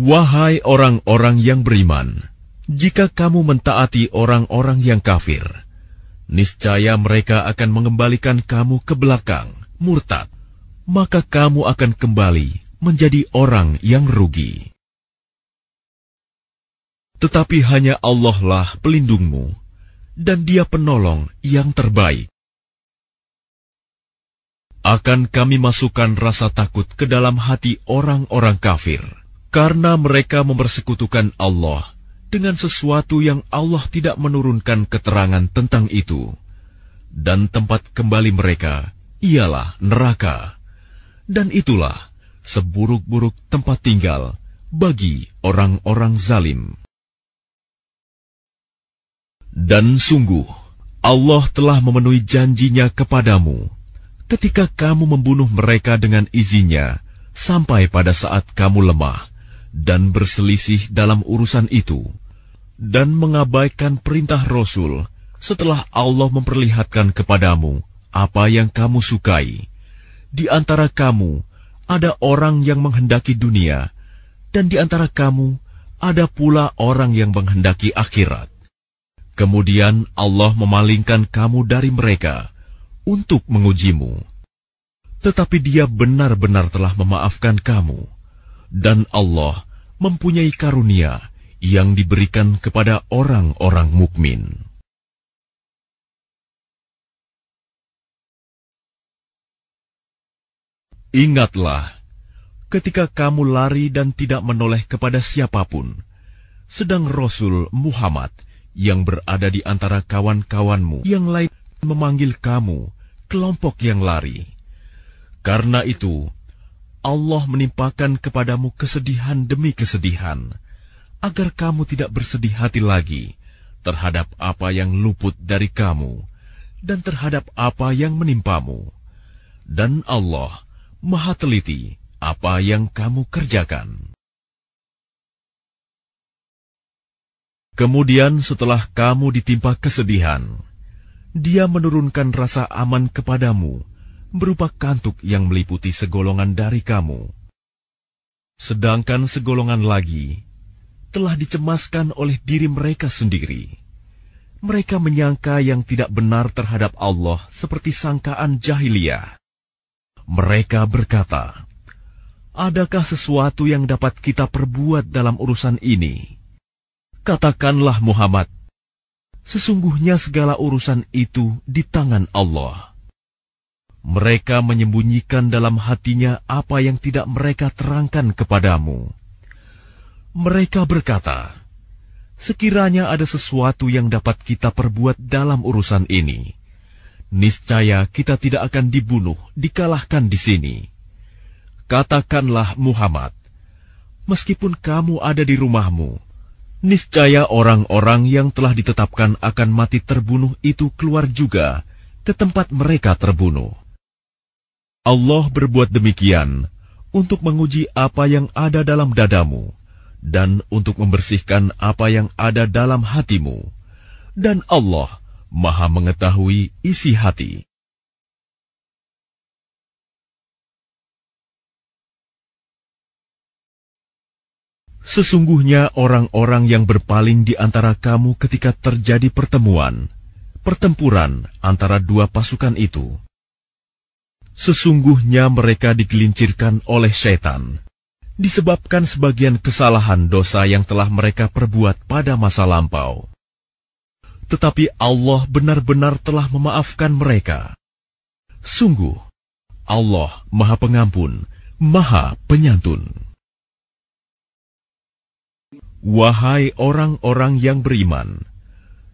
Wahai orang-orang yang beriman, jika kamu mentaati orang-orang yang kafir, niscaya mereka akan mengembalikan kamu ke belakang, murtad, maka kamu akan kembali menjadi orang yang rugi. Tetapi hanya Allah lah pelindungmu, dan Dia penolong yang terbaik. Akan kami masukkan rasa takut ke dalam hati orang-orang kafir, karena mereka mempersekutukan Allah dengan sesuatu yang Allah tidak menurunkan keterangan tentang itu, dan tempat kembali mereka ialah neraka, dan itulah seburuk-buruk tempat tinggal bagi orang-orang zalim. Dan sungguh, Allah telah memenuhi janjinya kepadamu ketika kamu membunuh mereka dengan izinnya sampai pada saat kamu lemah dan berselisih dalam urusan itu dan mengabaikan perintah Rasul setelah Allah memperlihatkan kepadamu apa yang kamu sukai. Di antara kamu ada orang yang menghendaki dunia dan di antara kamu ada pula orang yang menghendaki akhirat. Kemudian Allah memalingkan kamu dari mereka untuk mengujimu. Tetapi dia benar-benar telah memaafkan kamu. Dan Allah mempunyai karunia yang diberikan kepada orang-orang mukmin. Ingatlah, ketika kamu lari dan tidak menoleh kepada siapapun, sedang Rasul Muhammad – yang berada di antara kawan-kawanmu yang lain memanggil kamu kelompok yang lari. Karena itu, Allah menimpakan kepadamu kesedihan demi kesedihan, agar kamu tidak bersedih hati lagi terhadap apa yang luput dari kamu dan terhadap apa yang menimpamu. Dan Allah maha teliti apa yang kamu kerjakan. Kemudian setelah kamu ditimpa kesedihan, dia menurunkan rasa aman kepadamu berupa kantuk yang meliputi segolongan dari kamu. Sedangkan segolongan lagi telah dicemaskan oleh diri mereka sendiri. Mereka menyangka yang tidak benar terhadap Allah seperti sangkaan jahiliyah. Mereka berkata, Adakah sesuatu yang dapat kita perbuat dalam urusan ini?' Katakanlah Muhammad, sesungguhnya segala urusan itu di tangan Allah. Mereka menyembunyikan dalam hatinya apa yang tidak mereka terangkan kepadamu. Mereka berkata, "Sekiranya ada sesuatu yang dapat kita perbuat dalam urusan ini, niscaya kita tidak akan dibunuh, dikalahkan di sini." Katakanlah Muhammad, "Meskipun kamu ada di rumahmu, niscaya orang-orang yang telah ditetapkan akan mati terbunuh itu keluar juga ke tempat mereka terbunuh. Allah berbuat demikian untuk menguji apa yang ada dalam dadamu dan untuk membersihkan apa yang ada dalam hatimu. Dan Allah Maha Mengetahui isi hati. Sesungguhnya orang-orang yang berpaling di antara kamu ketika terjadi pertemuan, pertempuran antara dua pasukan itu. Sesungguhnya mereka digelincirkan oleh setan, disebabkan sebagian kesalahan dosa yang telah mereka perbuat pada masa lampau. Tetapi Allah benar-benar telah memaafkan mereka. Sungguh, Allah Maha Pengampun, Maha Penyantun. Wahai orang-orang yang beriman,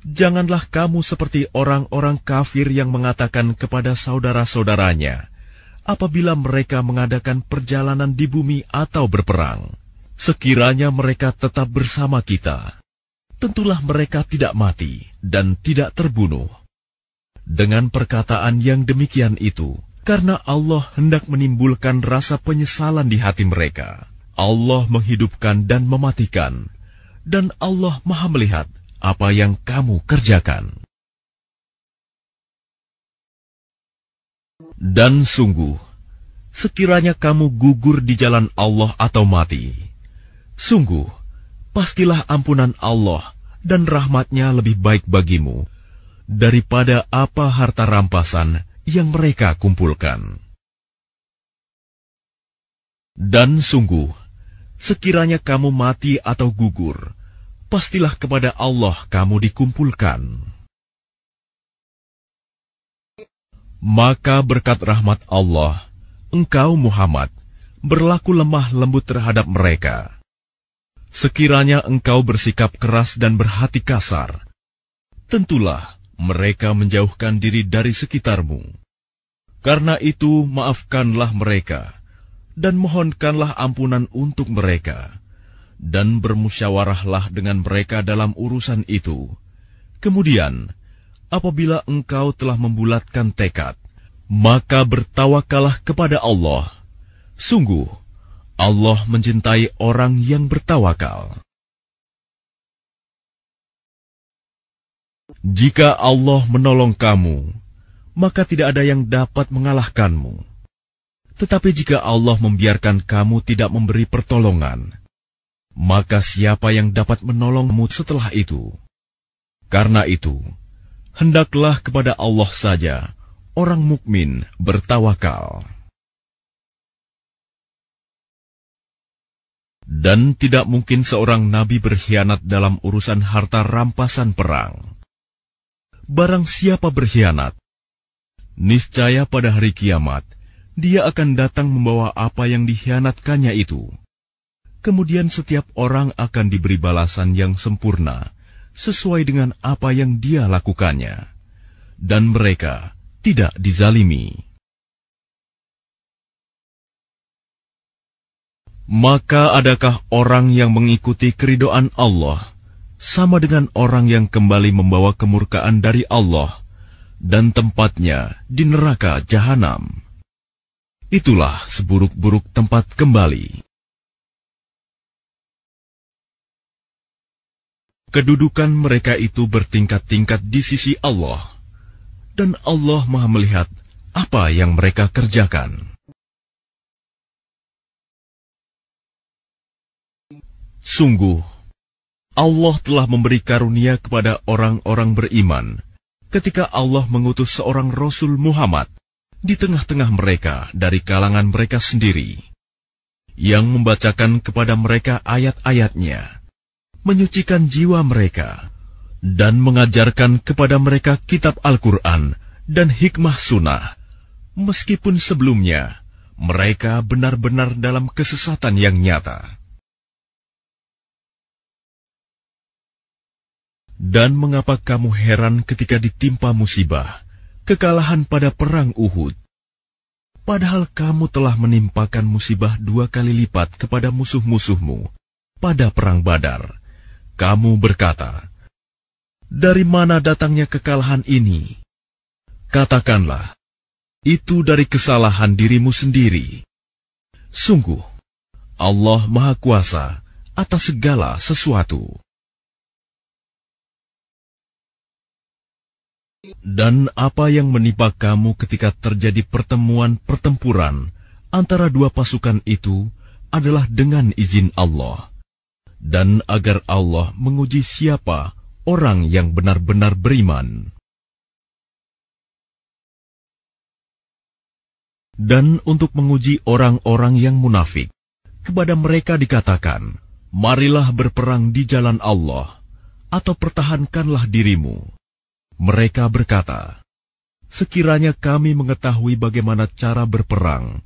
janganlah kamu seperti orang-orang kafir yang mengatakan kepada saudara-saudaranya, apabila mereka mengadakan perjalanan di bumi atau berperang, sekiranya mereka tetap bersama kita, tentulah mereka tidak mati dan tidak terbunuh. Dengan perkataan yang demikian itu, karena Allah hendak menimbulkan rasa penyesalan di hati mereka, Allah menghidupkan dan mematikan, dan Allah Maha Melihat apa yang kamu kerjakan. Dan sungguh, sekiranya kamu gugur di jalan Allah atau mati, sungguh, pastilah ampunan Allah dan rahmatnya lebih baik bagimu daripada apa harta rampasan yang mereka kumpulkan. Dan sungguh, Sekiranya kamu mati atau gugur, pastilah kepada Allah kamu dikumpulkan. Maka berkat rahmat Allah, engkau Muhammad, berlaku lemah lembut terhadap mereka. Sekiranya engkau bersikap keras dan berhati kasar, tentulah mereka menjauhkan diri dari sekitarmu. Karena itu, maafkanlah mereka dan mohonkanlah ampunan untuk mereka, dan bermusyawarahlah dengan mereka dalam urusan itu. Kemudian, apabila engkau telah membulatkan tekad, maka bertawakalah kepada Allah. Sungguh, Allah mencintai orang yang bertawakal. Jika Allah menolong kamu, maka tidak ada yang dapat mengalahkanmu. Tetapi jika Allah membiarkan kamu tidak memberi pertolongan, maka siapa yang dapat menolongmu setelah itu? Karena itu, hendaklah kepada Allah saja orang mukmin bertawakal. Dan tidak mungkin seorang nabi berkhianat dalam urusan harta rampasan perang. Barang siapa berkhianat, niscaya pada hari kiamat dia akan datang membawa apa yang dikhianatkannya itu. Kemudian setiap orang akan diberi balasan yang sempurna sesuai dengan apa yang dia lakukannya, dan mereka tidak dizalimi. Maka, adakah orang yang mengikuti keridoan Allah sama dengan orang yang kembali membawa kemurkaan dari Allah dan tempatnya di neraka jahanam? itulah seburuk-buruk tempat kembali. Kedudukan mereka itu bertingkat-tingkat di sisi Allah, dan Allah Maha Melihat apa yang mereka kerjakan. Sungguh, Allah telah memberi karunia kepada orang-orang beriman ketika Allah mengutus seorang Rasul Muhammad di tengah-tengah mereka dari kalangan mereka sendiri, yang membacakan kepada mereka ayat-ayatnya, menyucikan jiwa mereka, dan mengajarkan kepada mereka kitab Al-Quran dan hikmah sunnah, meskipun sebelumnya mereka benar-benar dalam kesesatan yang nyata. Dan mengapa kamu heran ketika ditimpa musibah? kekalahan pada perang Uhud. Padahal kamu telah menimpakan musibah dua kali lipat kepada musuh-musuhmu pada perang Badar. Kamu berkata, "Dari mana datangnya kekalahan ini?" Katakanlah, "Itu dari kesalahan dirimu sendiri." Sungguh, Allah Maha Kuasa atas segala sesuatu. Dan apa yang menimpa kamu ketika terjadi pertemuan pertempuran antara dua pasukan itu adalah dengan izin Allah. Dan agar Allah menguji siapa orang yang benar-benar beriman. Dan untuk menguji orang-orang yang munafik, kepada mereka dikatakan, Marilah berperang di jalan Allah, atau pertahankanlah dirimu mereka berkata, "Sekiranya kami mengetahui bagaimana cara berperang,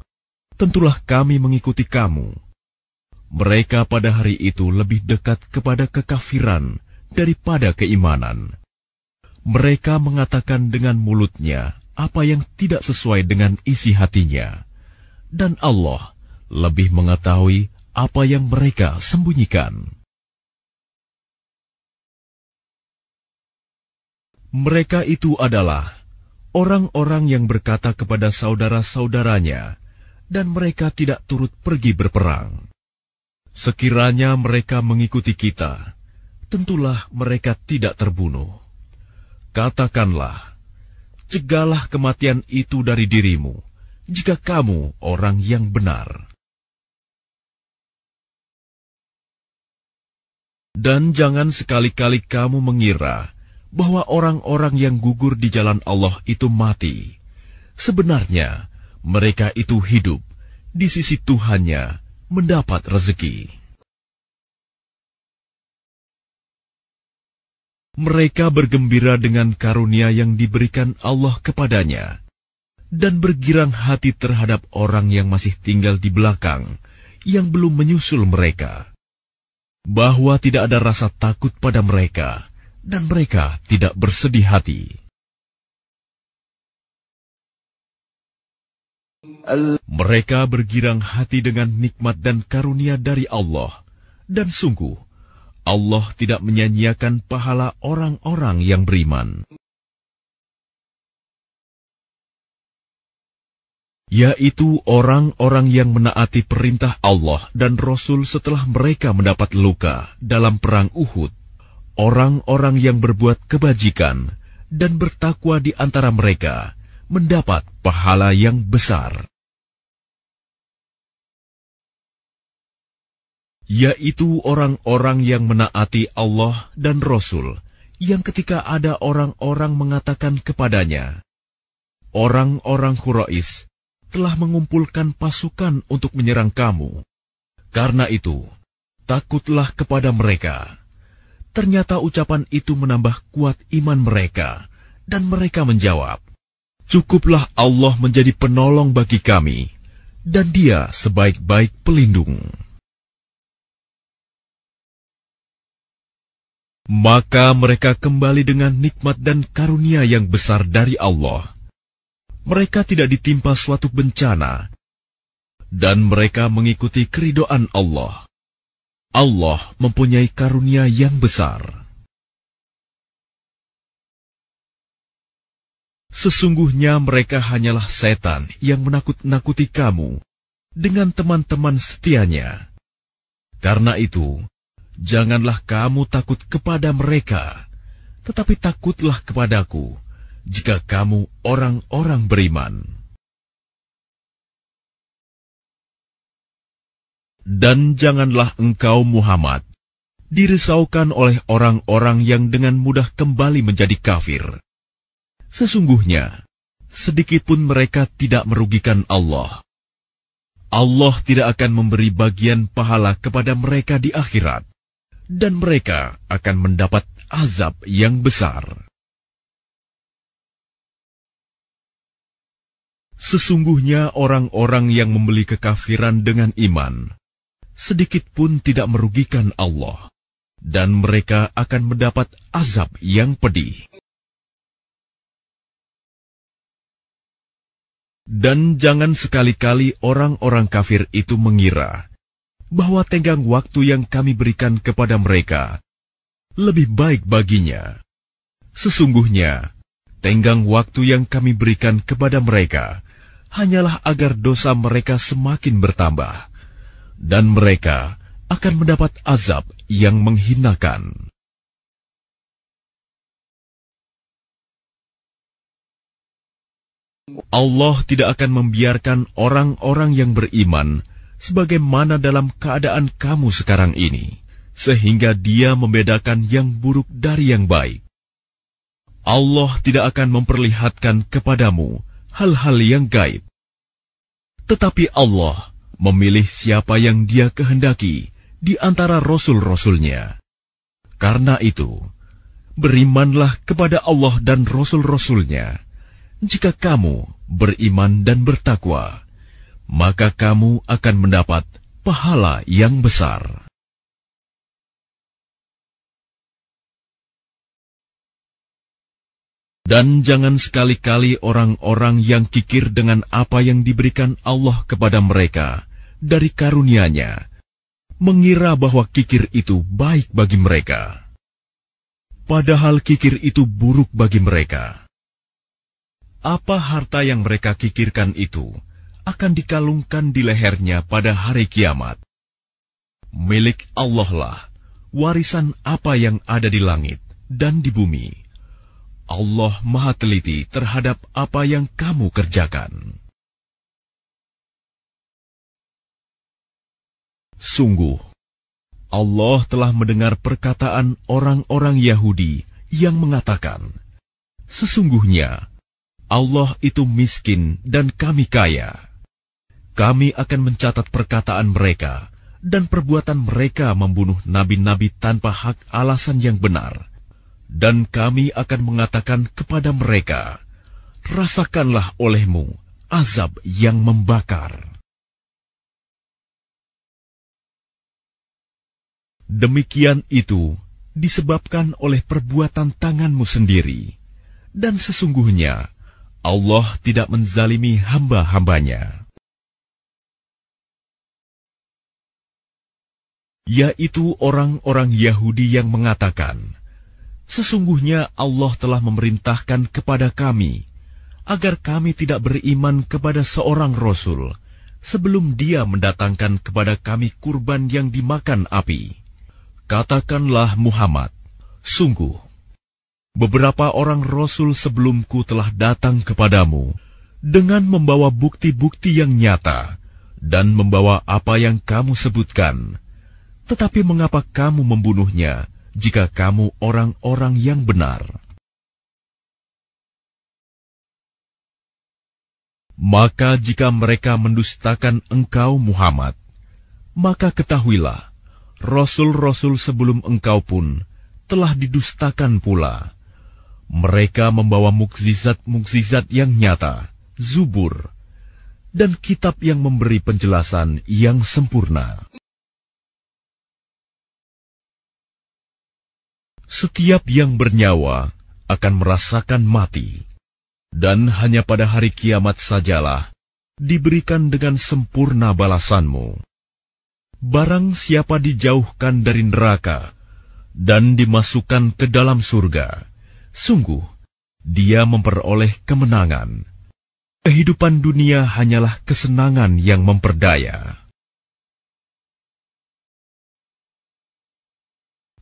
tentulah kami mengikuti kamu." Mereka pada hari itu lebih dekat kepada kekafiran daripada keimanan. Mereka mengatakan dengan mulutnya apa yang tidak sesuai dengan isi hatinya, dan Allah lebih mengetahui apa yang mereka sembunyikan. Mereka itu adalah orang-orang yang berkata kepada saudara-saudaranya, dan mereka tidak turut pergi berperang. Sekiranya mereka mengikuti kita, tentulah mereka tidak terbunuh. Katakanlah, cegahlah kematian itu dari dirimu, jika kamu orang yang benar. Dan jangan sekali-kali kamu mengira bahwa orang-orang yang gugur di jalan Allah itu mati. Sebenarnya, mereka itu hidup di sisi Tuhannya, mendapat rezeki. Mereka bergembira dengan karunia yang diberikan Allah kepadanya dan bergirang hati terhadap orang yang masih tinggal di belakang yang belum menyusul mereka, bahwa tidak ada rasa takut pada mereka dan mereka tidak bersedih hati. Mereka bergirang hati dengan nikmat dan karunia dari Allah, dan sungguh Allah tidak menyanyiakan pahala orang-orang yang beriman. yaitu orang-orang yang menaati perintah Allah dan Rasul setelah mereka mendapat luka dalam perang Uhud. Orang-orang yang berbuat kebajikan dan bertakwa di antara mereka mendapat pahala yang besar, yaitu orang-orang yang menaati Allah dan Rasul, yang ketika ada orang-orang mengatakan kepadanya, "Orang-orang Quraisy telah mengumpulkan pasukan untuk menyerang kamu." Karena itu, takutlah kepada mereka. Ternyata ucapan itu menambah kuat iman mereka, dan mereka menjawab, Cukuplah Allah menjadi penolong bagi kami, dan Dia sebaik-baik pelindung. Maka mereka kembali dengan nikmat dan karunia yang besar dari Allah. Mereka tidak ditimpa suatu bencana, dan mereka mengikuti keridoan Allah. Allah mempunyai karunia yang besar. Sesungguhnya mereka hanyalah setan yang menakut-nakuti kamu dengan teman-teman setianya. Karena itu, janganlah kamu takut kepada mereka, tetapi takutlah kepadaku jika kamu orang-orang beriman. Dan janganlah engkau Muhammad dirisaukan oleh orang-orang yang dengan mudah kembali menjadi kafir. Sesungguhnya, sedikitpun mereka tidak merugikan Allah. Allah tidak akan memberi bagian pahala kepada mereka di akhirat, dan mereka akan mendapat azab yang besar. Sesungguhnya orang-orang yang membeli kekafiran dengan iman, sedikit pun tidak merugikan Allah, dan mereka akan mendapat azab yang pedih. Dan jangan sekali-kali orang-orang kafir itu mengira bahwa tenggang waktu yang kami berikan kepada mereka lebih baik baginya. Sesungguhnya, tenggang waktu yang kami berikan kepada mereka hanyalah agar dosa mereka semakin bertambah dan mereka akan mendapat azab yang menghinakan. Allah tidak akan membiarkan orang-orang yang beriman sebagaimana dalam keadaan kamu sekarang ini, sehingga Dia membedakan yang buruk dari yang baik. Allah tidak akan memperlihatkan kepadamu hal-hal yang gaib, tetapi Allah memilih siapa yang dia kehendaki di antara rasul-rasulnya. Karena itu, berimanlah kepada Allah dan rasul-rasulnya. Jika kamu beriman dan bertakwa, maka kamu akan mendapat pahala yang besar. Dan jangan sekali-kali orang-orang yang kikir dengan apa yang diberikan Allah kepada mereka dari karunia-Nya mengira bahwa kikir itu baik bagi mereka, padahal kikir itu buruk bagi mereka. Apa harta yang mereka kikirkan itu akan dikalungkan di lehernya pada hari kiamat. Milik Allah lah warisan apa yang ada di langit dan di bumi. Allah Maha Teliti terhadap apa yang kamu kerjakan. Sungguh, Allah telah mendengar perkataan orang-orang Yahudi yang mengatakan, "Sesungguhnya Allah itu miskin dan kami kaya. Kami akan mencatat perkataan mereka dan perbuatan mereka membunuh nabi-nabi tanpa hak alasan yang benar, dan kami akan mengatakan kepada mereka, 'Rasakanlah olehmu azab yang membakar.'" Demikian itu disebabkan oleh perbuatan tanganmu sendiri, dan sesungguhnya Allah tidak menzalimi hamba-hambanya, yaitu orang-orang Yahudi yang mengatakan, "Sesungguhnya Allah telah memerintahkan kepada kami agar kami tidak beriman kepada seorang rasul." Sebelum dia mendatangkan kepada kami kurban yang dimakan api. Katakanlah Muhammad, sungguh, beberapa orang Rasul sebelumku telah datang kepadamu dengan membawa bukti-bukti yang nyata dan membawa apa yang kamu sebutkan. Tetapi mengapa kamu membunuhnya jika kamu orang-orang yang benar? Maka jika mereka mendustakan engkau Muhammad, maka ketahuilah rasul-rasul sebelum engkau pun telah didustakan pula. Mereka membawa mukzizat-mukzizat yang nyata, zubur, dan kitab yang memberi penjelasan yang sempurna. Setiap yang bernyawa akan merasakan mati, dan hanya pada hari kiamat sajalah diberikan dengan sempurna balasanmu. Barang siapa dijauhkan dari neraka dan dimasukkan ke dalam surga, sungguh dia memperoleh kemenangan. Kehidupan dunia hanyalah kesenangan yang memperdaya.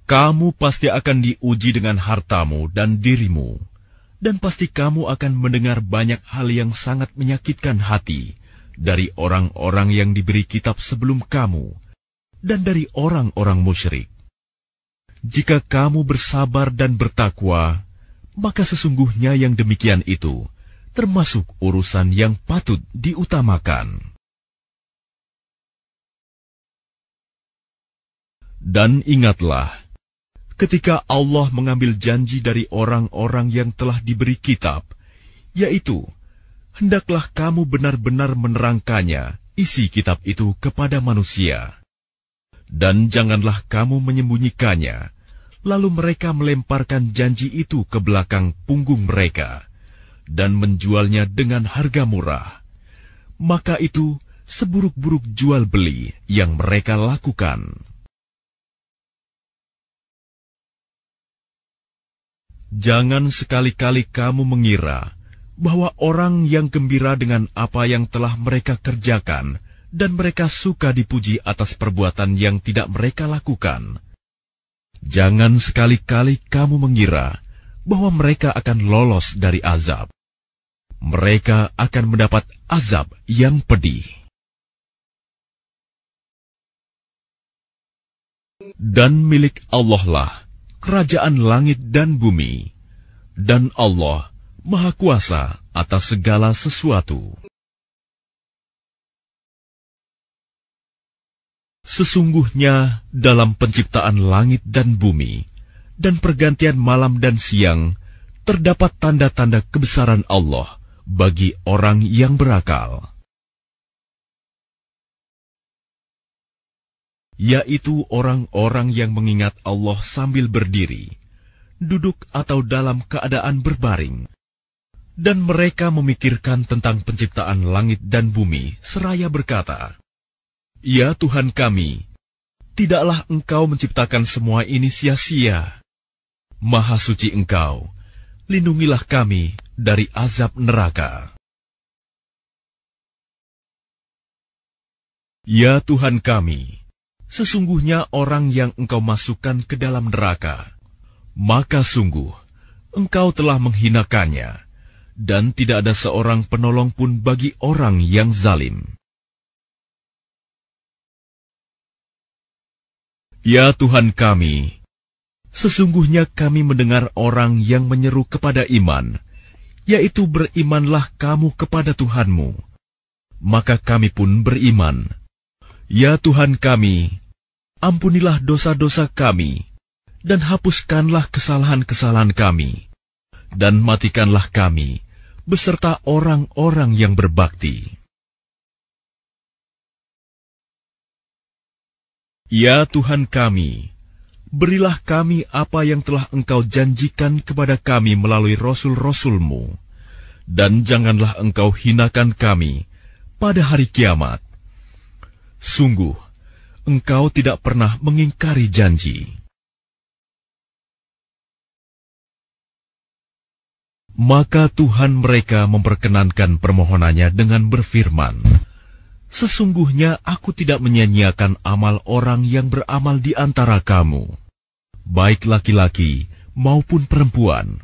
Kamu pasti akan diuji dengan hartamu dan dirimu, dan pasti kamu akan mendengar banyak hal yang sangat menyakitkan hati dari orang-orang yang diberi kitab sebelum kamu dan dari orang-orang musyrik. Jika kamu bersabar dan bertakwa, maka sesungguhnya yang demikian itu termasuk urusan yang patut diutamakan. Dan ingatlah, ketika Allah mengambil janji dari orang-orang yang telah diberi kitab, yaitu, hendaklah kamu benar-benar menerangkannya isi kitab itu kepada manusia dan janganlah kamu menyembunyikannya. Lalu mereka melemparkan janji itu ke belakang punggung mereka dan menjualnya dengan harga murah. Maka itu seburuk-buruk jual beli yang mereka lakukan. Jangan sekali-kali kamu mengira bahwa orang yang gembira dengan apa yang telah mereka kerjakan dan mereka suka dipuji atas perbuatan yang tidak mereka lakukan. Jangan sekali-kali kamu mengira bahwa mereka akan lolos dari azab. Mereka akan mendapat azab yang pedih. Dan milik Allah lah kerajaan langit dan bumi, dan Allah Maha Kuasa atas segala sesuatu. Sesungguhnya dalam penciptaan langit dan bumi, dan pergantian malam dan siang, terdapat tanda-tanda kebesaran Allah bagi orang yang berakal. Yaitu orang-orang yang mengingat Allah sambil berdiri, duduk atau dalam keadaan berbaring. Dan mereka memikirkan tentang penciptaan langit dan bumi, seraya berkata, Ya Tuhan kami, tidaklah Engkau menciptakan semua ini sia-sia. Maha suci Engkau, lindungilah kami dari azab neraka. Ya Tuhan kami, sesungguhnya orang yang Engkau masukkan ke dalam neraka, maka sungguh Engkau telah menghinakannya, dan tidak ada seorang penolong pun bagi orang yang zalim. Ya Tuhan kami, sesungguhnya kami mendengar orang yang menyeru kepada iman, yaitu berimanlah kamu kepada Tuhanmu. Maka kami pun beriman. Ya Tuhan kami, ampunilah dosa-dosa kami, dan hapuskanlah kesalahan-kesalahan kami, dan matikanlah kami beserta orang-orang yang berbakti. Ya Tuhan kami, berilah kami apa yang telah Engkau janjikan kepada kami melalui rasul rasul dan janganlah Engkau hinakan kami pada hari kiamat. Sungguh, Engkau tidak pernah mengingkari janji. Maka Tuhan mereka memperkenankan permohonannya dengan berfirman, Sesungguhnya aku tidak menyanyiakan amal orang yang beramal di antara kamu, baik laki-laki maupun perempuan,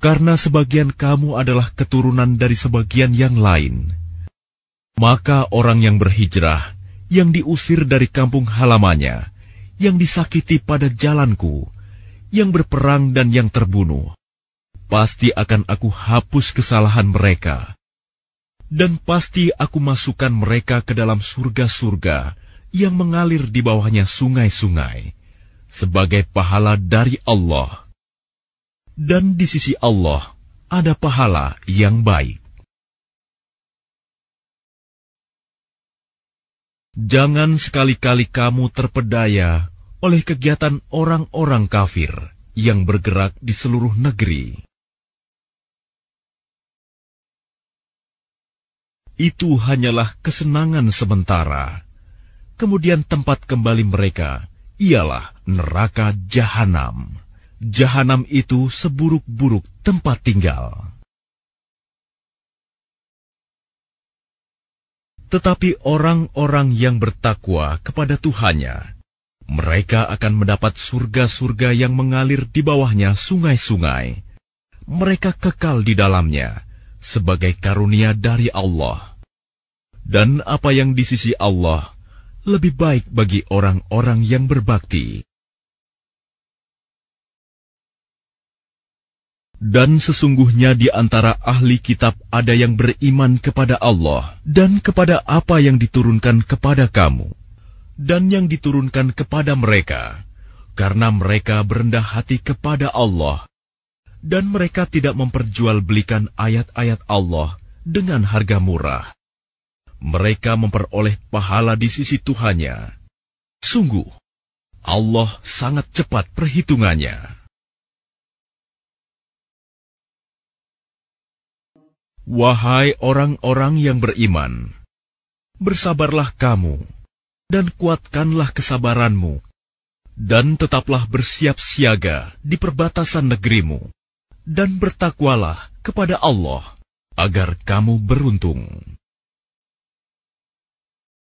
karena sebagian kamu adalah keturunan dari sebagian yang lain. Maka orang yang berhijrah, yang diusir dari kampung halamannya, yang disakiti pada jalanku, yang berperang dan yang terbunuh, pasti akan aku hapus kesalahan mereka dan pasti aku masukkan mereka ke dalam surga-surga yang mengalir di bawahnya sungai-sungai sebagai pahala dari Allah. Dan di sisi Allah ada pahala yang baik. Jangan sekali-kali kamu terpedaya oleh kegiatan orang-orang kafir yang bergerak di seluruh negeri. itu hanyalah kesenangan sementara. Kemudian tempat kembali mereka ialah neraka jahanam. Jahanam itu seburuk-buruk tempat tinggal. Tetapi orang-orang yang bertakwa kepada Tuhannya, mereka akan mendapat surga-surga yang mengalir di bawahnya sungai-sungai. Mereka kekal di dalamnya sebagai karunia dari Allah dan apa yang di sisi Allah lebih baik bagi orang-orang yang berbakti. Dan sesungguhnya di antara ahli kitab ada yang beriman kepada Allah dan kepada apa yang diturunkan kepada kamu, dan yang diturunkan kepada mereka, karena mereka berendah hati kepada Allah, dan mereka tidak memperjualbelikan ayat-ayat Allah dengan harga murah mereka memperoleh pahala di sisi Tuhannya. Sungguh, Allah sangat cepat perhitungannya. Wahai orang-orang yang beriman, bersabarlah kamu dan kuatkanlah kesabaranmu, dan tetaplah bersiap siaga di perbatasan negerimu, dan bertakwalah kepada Allah agar kamu beruntung.